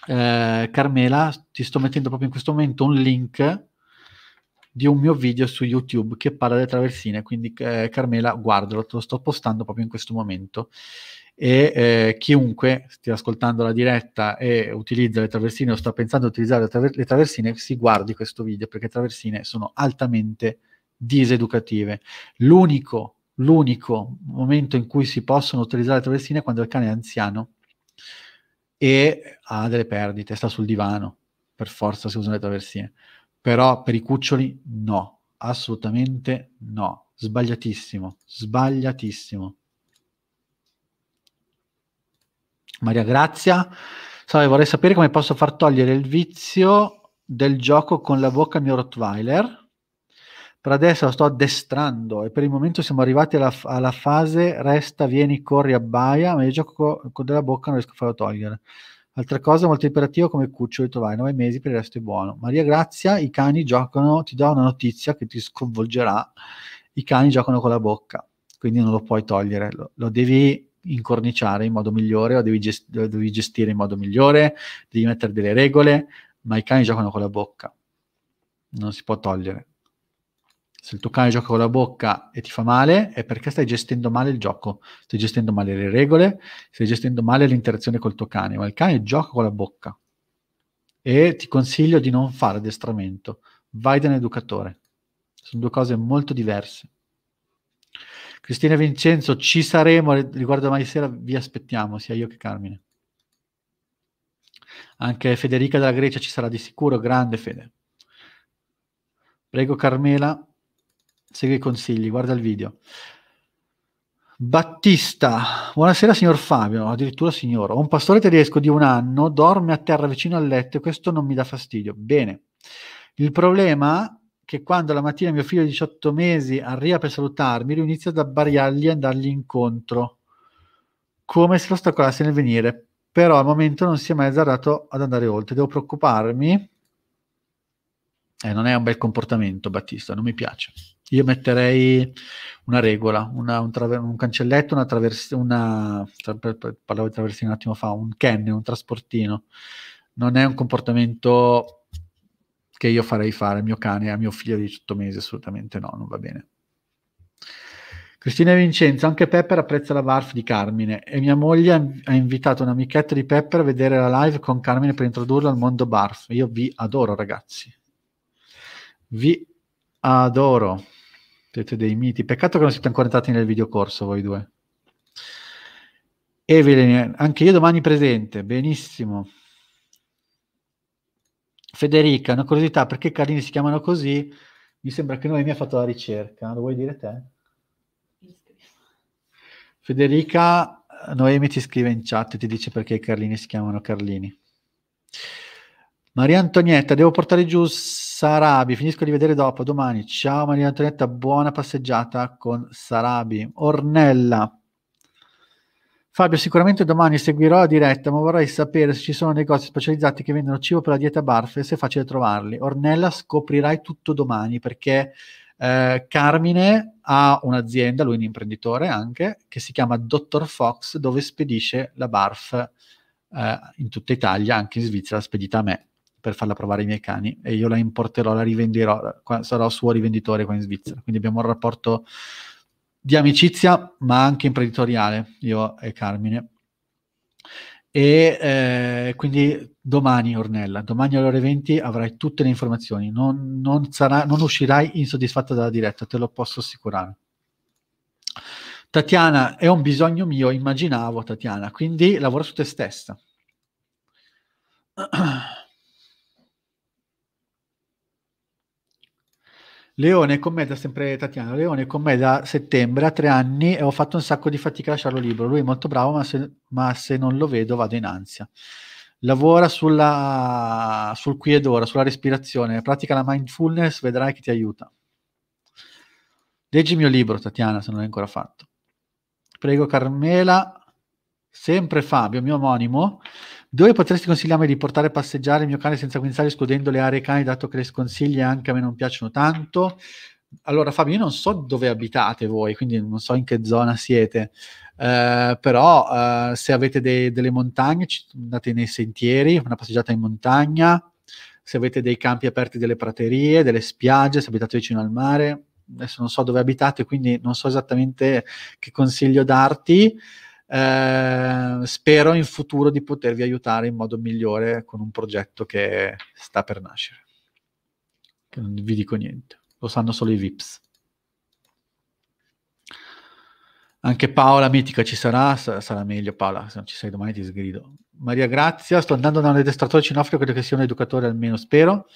Speaker 1: eh, Carmela, ti sto mettendo proprio in questo momento un link di un mio video su YouTube che parla delle traversine, quindi eh, Carmela guardalo, te lo sto postando proprio in questo momento e eh, chiunque stia ascoltando la diretta e utilizza le traversine o sta pensando di utilizzare le, traver- le, traversine si guardi questo video perché le traversine sono altamente diseducative. L'unico l'unico momento in cui si possono utilizzare le traversine è quando il cane è anziano e ha delle perdite, sta sul divano, per forza si usano le traversine. Però per i cuccioli no, assolutamente no, sbagliatissimo, sbagliatissimo. Maria Grazia, salve, vorrei sapere come posso far togliere il vizio del gioco con la bocca al mio Rottweiler per adesso la sto addestrando e per il momento siamo arrivati alla, alla fase resta, vieni, corri, abbaia, ma io gioco con della bocca non riesco a farlo togliere. Altra cosa molto imperativa come cucciolo, trovare 9 mesi per il resto è buono. Maria Grazia, i cani giocano, ti do una notizia che ti sconvolgerà, i cani giocano con la bocca, quindi non lo puoi togliere, lo, lo devi incorniciare in modo migliore, lo devi, gest- lo devi gestire in modo migliore, devi mettere delle regole, ma i cani giocano con la bocca, non si può togliere se il tuo cane gioca con la bocca e ti fa male, è perché stai gestendo male il gioco, stai gestendo male le regole, stai gestendo male l'interazione col tuo cane, ma il cane gioca con la bocca. E ti consiglio di non fare addestramento, vai da un educatore. Sono due cose molto diverse. Cristina e Vincenzo, ci saremo riguardo domani sera, vi aspettiamo, sia io che Carmine. Anche Federica della Grecia ci sarà di sicuro, grande Fede. Prego Carmela. Segui i consigli, guarda il video. Battista, buonasera signor Fabio, addirittura signor. Ho un pastore tedesco di un anno, dorme a terra vicino al letto e questo non mi dà fastidio. Bene. Il problema è che quando la mattina mio figlio di 18 mesi arriva per salutarmi, lui inizia ad abbariargli e andargli incontro, come se lo ostacolassi nel venire. Però al momento non si è mai azzardato ad andare oltre. Devo preoccuparmi eh, non è un bel comportamento, Battista, non mi piace. Io metterei una regola, una, un, traver- un, cancelletto, una traversina, una, tra- parlavo di traversina un attimo fa, un can, un trasportino. Non è un comportamento che io farei fare al mio cane, a mio figlio di 18 mesi, assolutamente no, non va bene. Cristina Vincenzo, anche Pepper apprezza la VARF di Carmine e mia moglie ha invitato un'amichetta di Pepper a vedere la live con Carmine per introdurla al mondo BARF. Io vi adoro ragazzi, vi adoro. Siete dei miti. Peccato che non siete ancora entrati nel videocorso voi due. Evelyn, anche io domani presente. Benissimo. Federica, una curiosità, perché i carini si chiamano così? Mi sembra che Noemi ha fatto la ricerca, lo vuoi dire te? Federica, Noemi ti scrive in chat e ti dice perché i Carlini si chiamano Carlini. Maria Antonietta, devo portare giù Sarabi, finisco di vedere dopo, domani. Ciao Maria Antonietta, buona passeggiata con Sarabi. Ornella. Fabio, sicuramente domani seguirò la diretta, ma vorrei sapere se ci sono negozi specializzati che vendono cibo per la dieta barf e se è facile trovarli. Ornella, scoprirai tutto domani perché eh, Carmine ha un'azienda, lui è un imprenditore anche, che si chiama Dottor Fox, dove spedisce la barf eh, in tutta Italia, anche in Svizzera, spedita a me per farla provare ai miei cani e io la importerò, la rivenderò, sarò suo rivenditore qua in Svizzera. Quindi abbiamo un rapporto di amicizia, ma anche imprenditoriale, io e Carmine. E eh, quindi domani, Ornella, domani alle ore 20 avrai tutte le informazioni, non, non, sarà, non uscirai insoddisfatta dalla diretta, te lo posso assicurare. Tatiana, è un bisogno mio, immaginavo Tatiana, quindi lavora su te stessa. Leone è con me da sempre Tatiana, Leone è con me da settembre, a tre anni e ho fatto un sacco di fatica a lasciarlo libero. Lui è molto bravo, ma se, ma se non lo vedo vado in ansia. Lavora sulla, sul qui ed ora, sulla respirazione, pratica la mindfulness, vedrai che ti aiuta. Leggi il mio libro, Tatiana, se non l'hai ancora fatto. Prego Carmela, sempre Fabio, mio omonimo, dove potresti consigliarmi di portare a passeggiare il mio cane senza guinzaglio, escludendo le aree cani, dato che le sconsigli anche a me non piacciono tanto? Allora, Fabio, io non so dove abitate voi, quindi non so in che zona siete, eh, però eh, se avete de- delle montagne, andate nei sentieri, una passeggiata in montagna, se avete dei campi aperti, delle praterie, delle spiagge, se abitate vicino al mare, adesso non so dove abitate, quindi non so esattamente che consiglio darti. Ehm, spero in futuro di potervi aiutare in modo migliore con un progetto che sta per nascere. Che non vi dico niente, lo sanno solo i VIPs. Anche Paola Mitica ci sarà, sarà meglio Paola, se non ci sei domani ti sgrido. Maria Grazia, sto andando da un addestratore cinofilo, credo che sia un educatore almeno, spero.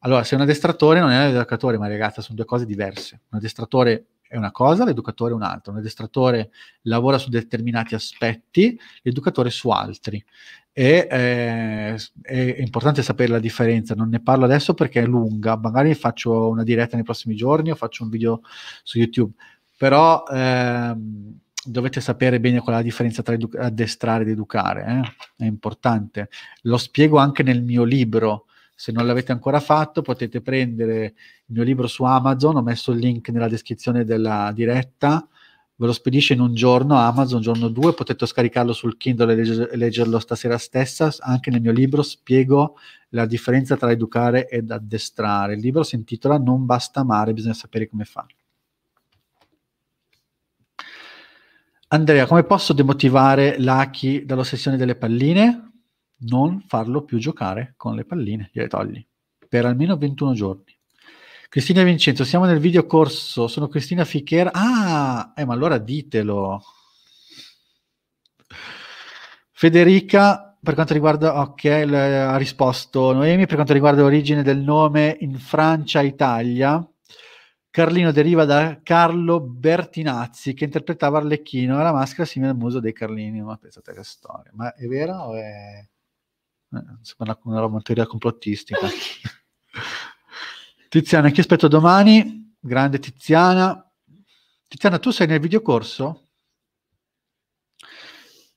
Speaker 1: Allora, se è un addestratore non è un educatore, Maria Grazia, sono due cose diverse. Un addestratore è una cosa, l'educatore è un'altra. Un addestratore lavora su determinati aspetti, l'educatore su altri. E, eh, è importante sapere la differenza, non ne parlo adesso perché è lunga, magari faccio una diretta nei prossimi giorni o faccio un video su YouTube, però ehm, dovete sapere bene qual è la differenza tra edu- addestrare ed educare, eh? è importante. Lo spiego anche nel mio libro, se non l'avete ancora fatto potete prendere il mio libro su Amazon, ho messo il link nella descrizione della diretta, ve lo spedisce in un giorno Amazon, giorno 2, potete scaricarlo sul Kindle e leggerlo stasera stessa, anche nel mio libro spiego la differenza tra educare ed addestrare. Il libro si intitola Non basta amare, bisogna sapere come fare. Andrea, come posso demotivare Laki dall'ossessione delle palline? non farlo più giocare con le palline, gliele togli, per almeno 21 giorni. Cristina Vincenzo, siamo nel video corso, sono Cristina Fichera. Ah, eh, ma allora ditelo. Federica, per quanto riguarda, ok, le, ha risposto Noemi, per quanto riguarda l'origine del nome in Francia, Italia, Carlino deriva da Carlo Bertinazzi che interpretava Arlecchino, e la maschera simile al muso dei Carlini, ma pensate che storia, ma è vera o è eh, sembra una, roba teoria complottistica. Tiziana, chi aspetto domani? Grande Tiziana. Tiziana, tu sei nel videocorso?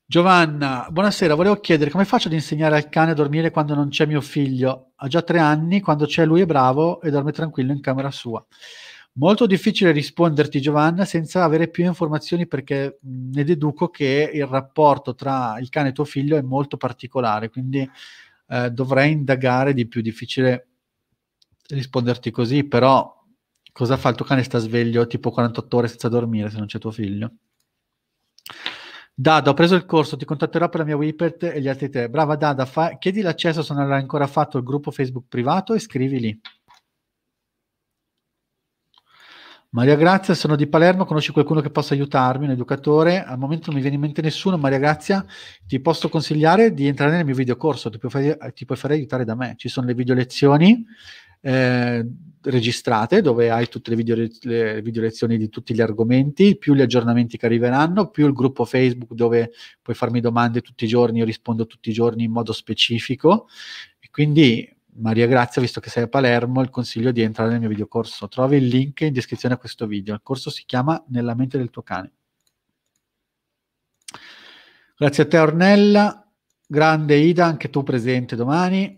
Speaker 1: Giovanna, buonasera, volevo chiedere come faccio ad insegnare al cane a dormire quando non c'è mio figlio? Ha già tre anni, quando c'è lui è bravo e dorme tranquillo in camera sua. Molto difficile risponderti Giovanna senza avere più informazioni perché ne deduco che il rapporto tra il cane e tuo figlio è molto particolare, quindi eh, dovrei indagare di più, difficile risponderti così, però cosa fa il tuo cane sta sveglio tipo 48 ore senza dormire se non c'è tuo figlio? Dada, ho preso il corso, ti contatterò per la mia Wipert e gli altri te. Brava Dada, fa... chiedi l'accesso se non l'hai ancora fatto al gruppo Facebook privato e scrivi lì. Maria Grazia, sono di Palermo, conosci qualcuno che possa aiutarmi, un educatore? Al momento non mi viene in mente nessuno, Maria Grazia, ti posso consigliare di entrare nel mio videocorso, ti puoi fare, ti puoi fare aiutare da me. Ci sono le video lezioni eh, registrate dove hai tutte le video, le video, lezioni di tutti gli argomenti, più gli aggiornamenti che arriveranno, più il gruppo Facebook dove puoi farmi domande tutti i giorni, io rispondo tutti i giorni in modo specifico. quindi Maria Grazia, visto che sei a Palermo, il consiglio di entrare nel mio videocorso. Trovi il link in descrizione a questo video. Il corso si chiama Nella mente del tuo cane. Grazie a te Ornella, grande Ida, anche tu presente domani.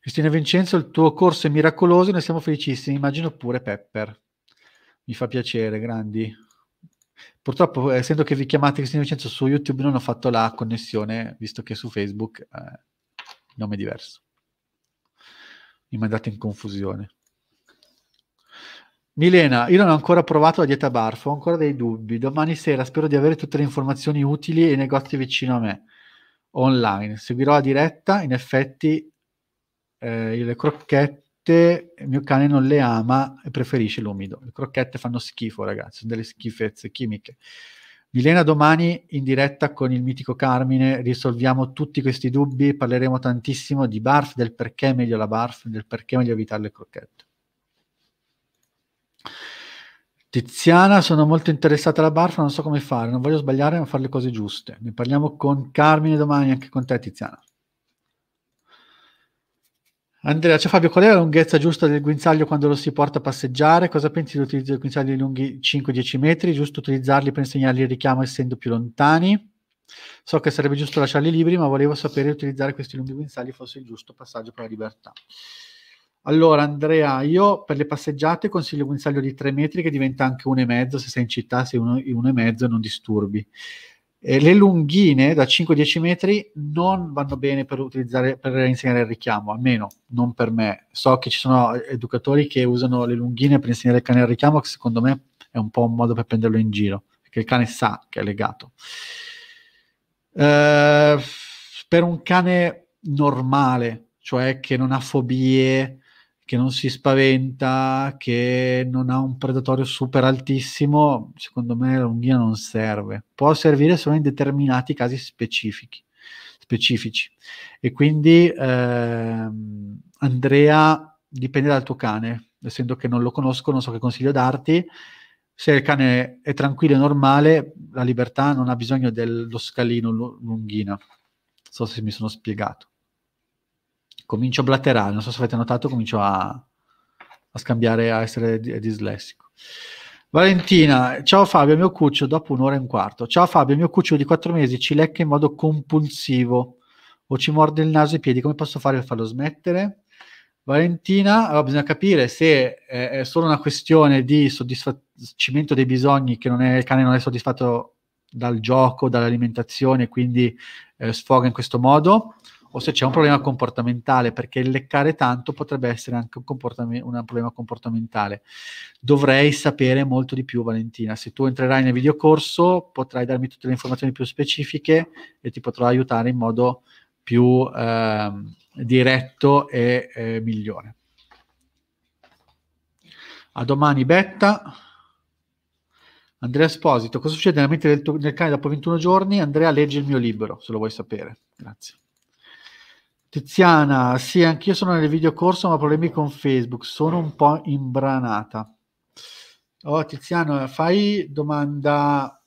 Speaker 1: Cristina Vincenzo, il tuo corso è miracoloso, noi siamo felicissimi, immagino pure Pepper. Mi fa piacere, grandi. Purtroppo, eh, essendo che vi chiamate Cristina Vincenzo su YouTube, non ho fatto la connessione, visto che su Facebook eh, nome diverso mi mandate in confusione. Milena, io non ho ancora provato la dieta barfo, ho ancora dei dubbi. Domani sera spero di avere tutte le informazioni utili e i negozi vicino a me, online. Seguirò la diretta, in effetti eh, le crocchette, il mio cane non le ama e preferisce l'umido. Le crocchette fanno schifo, ragazzi, sono delle schifezze chimiche. Milena domani in diretta con il mitico Carmine risolviamo tutti questi dubbi, parleremo tantissimo di barf, del perché è meglio la barf, del perché è meglio evitare le crocchette. Tiziana, sono molto interessata alla barf, non so come fare, non voglio sbagliare ma fare le cose giuste. Ne parliamo con Carmine domani, anche con te Tiziana. Andrea, c'è cioè Fabio, qual è la lunghezza giusta del guinzaglio quando lo si porta a passeggiare? Cosa pensi dell'utilizzo dei guinzagli lunghi 5-10 metri? Giusto utilizzarli per insegnargli il richiamo essendo più lontani? So che sarebbe giusto lasciarli liberi, ma volevo sapere utilizzare questi lunghi guinzagli fosse il giusto passaggio per la libertà. Allora, Andrea, io per le passeggiate consiglio un guinzaglio di 3 metri che diventa anche 1,5 se sei in città, se uno, uno e non disturbi. Eh, le lunghine da 5-10 metri non vanno bene per, per insegnare il richiamo, almeno non per me. So che ci sono educatori che usano le lunghine per insegnare il cane il richiamo, che secondo me è un po' un modo per prenderlo in giro, perché il cane sa che è legato. Eh, per un cane normale, cioè che non ha fobie, che non si spaventa, che non ha un predatorio super altissimo, secondo me la lunghina non serve. Può servire solo in determinati casi specifici. specifici. E quindi ehm, Andrea dipende dal tuo cane, essendo che non lo conosco, non so che consiglio darti. Se il cane è tranquillo e normale, la libertà non ha bisogno dello scalino lunghina. Non so se mi sono spiegato comincio a blatterare, non so se avete notato, comincio a, a scambiare, a essere dislessico. Valentina, ciao Fabio, mio cuccio, dopo un'ora e un quarto. Ciao Fabio, mio cuccio di quattro mesi ci lecca in modo compulsivo o ci morde il naso e i piedi, come posso fare per farlo smettere? Valentina, allora bisogna capire se è, solo una questione di soddisfacimento dei bisogni, che è, il cane non è soddisfatto dal gioco, dall'alimentazione, quindi eh, sfoga in questo modo, o se c'è un problema comportamentale, perché il leccare tanto potrebbe essere anche un, un problema comportamentale. Dovrei sapere molto di più, Valentina. Se tu entrerai nel videocorso, potrai darmi tutte le informazioni più specifiche e ti potrò aiutare in modo più eh, diretto e eh, migliore. A domani, Betta. Andrea Esposito, cosa succede nella mente del, tuo, nel cane dopo 21 giorni? Andrea, leggi il mio libro, se lo vuoi sapere. Grazie. Tiziana, sì, anch'io sono nel videocorso, ma problemi con Facebook, sono un po' imbranata. Oh, Tiziano, fai domanda.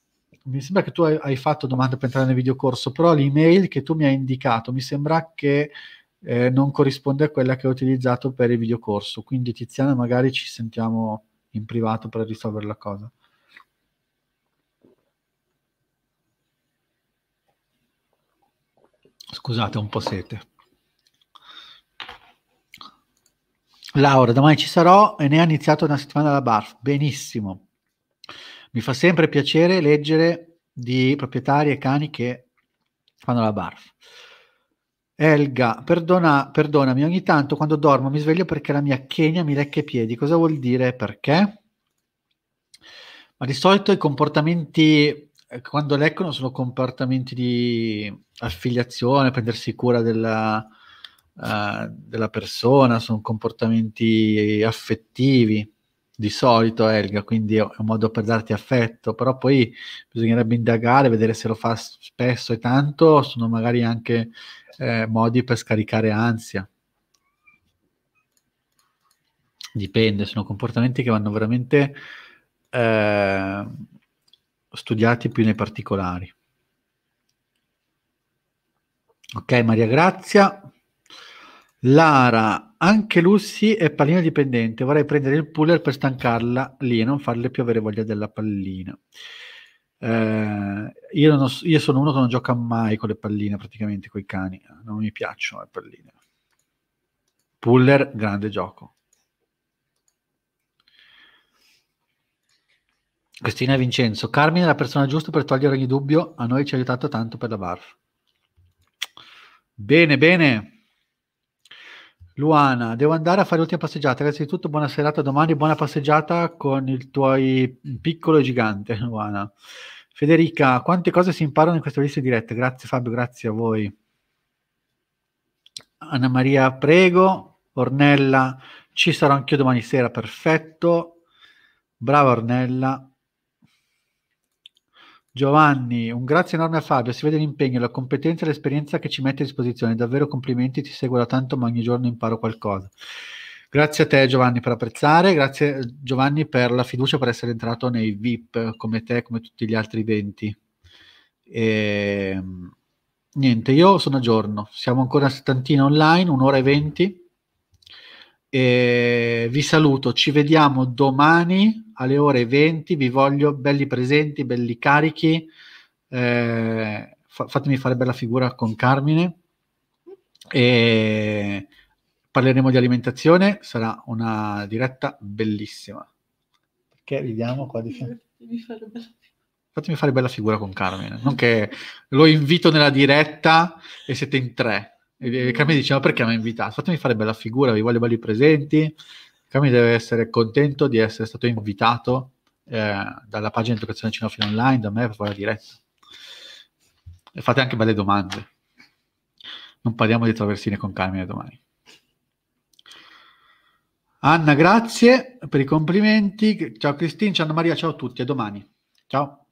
Speaker 1: Mi sembra che tu hai, hai fatto domanda per entrare nel videocorso, però l'email che tu mi hai indicato mi sembra che eh, non corrisponde a quella che ho utilizzato per il videocorso. Quindi, Tiziana, magari ci sentiamo in privato per risolvere la cosa. Scusate, un po' sete. Laura, domani ci sarò e ne ha iniziato una settimana alla BARF. Benissimo. Mi fa sempre piacere leggere di proprietari e cani che fanno la BARF. Elga, perdona, perdonami, ogni tanto quando dormo mi sveglio perché la mia Kenya mi lecca i piedi. Cosa vuol dire perché? Ma di solito i comportamenti eh, quando leccano sono comportamenti di affiliazione, prendersi cura della, uh, della persona, sono comportamenti affettivi di solito Elga, quindi è un modo per darti affetto, però poi bisognerebbe indagare, vedere se lo fa spesso e tanto, sono magari anche eh, modi per scaricare ansia. Dipende, sono comportamenti che vanno veramente eh, studiati più nei particolari. Ok, Maria Grazia, Lara, anche Lucy è pallina dipendente. Vorrei prendere il puller per stancarla lì e non farle più avere voglia della pallina. Eh, io, ho, io, sono uno che non gioca mai con le palline, praticamente con i cani. Non mi piacciono le palline. Puller, grande gioco. Cristina Vincenzo, Carmine è la persona giusta per togliere ogni dubbio. A noi ci ha aiutato tanto per la barf. Bene, bene. Luana, devo andare a fare l'ultima passeggiata. Grazie di tutto, buona serata domani, buona passeggiata con il tuo piccolo gigante, Luana. Federica, quante cose si imparano in queste liste dirette? Grazie Fabio, grazie a voi. Anna Maria, prego. Ornella, ci sarò anch'io domani sera, perfetto. Brava Ornella. Giovanni, un grazie enorme a Fabio, si vede l'impegno, la competenza e l'esperienza che ci mette a disposizione, davvero complimenti, ti seguo da tanto ma ogni giorno imparo qualcosa. Grazie a te Giovanni per apprezzare, grazie eh, Giovanni per la fiducia per essere entrato nei VIP eh, come te, come tutti gli altri 20. E... Ehm, niente, io sono a giorno, siamo ancora a settantina online, un'ora e venti e vi saluto, ci vediamo domani alle ore 20, vi voglio belli presenti, belli carichi, eh, fatemi fare bella figura con Carmine e parleremo di alimentazione, sarà una diretta bellissima. Perché ridiamo qua di fianco? Fatemi fare bella figura con Carmine, non che lo invito nella diretta e siete in tre. E dice: Ma perché mi ha invitato? Fatemi fare bella figura, vi voglio belli presenti. Camille deve essere contento di essere stato invitato eh, dalla pagina Educazione Cinofila Online, da me, per fare la diretta. E fate anche belle domande. Non parliamo di traversine con Carmine domani. Anna, grazie per i complimenti. Ciao Cristina, ciao Maria, ciao a tutti, a domani. Ciao.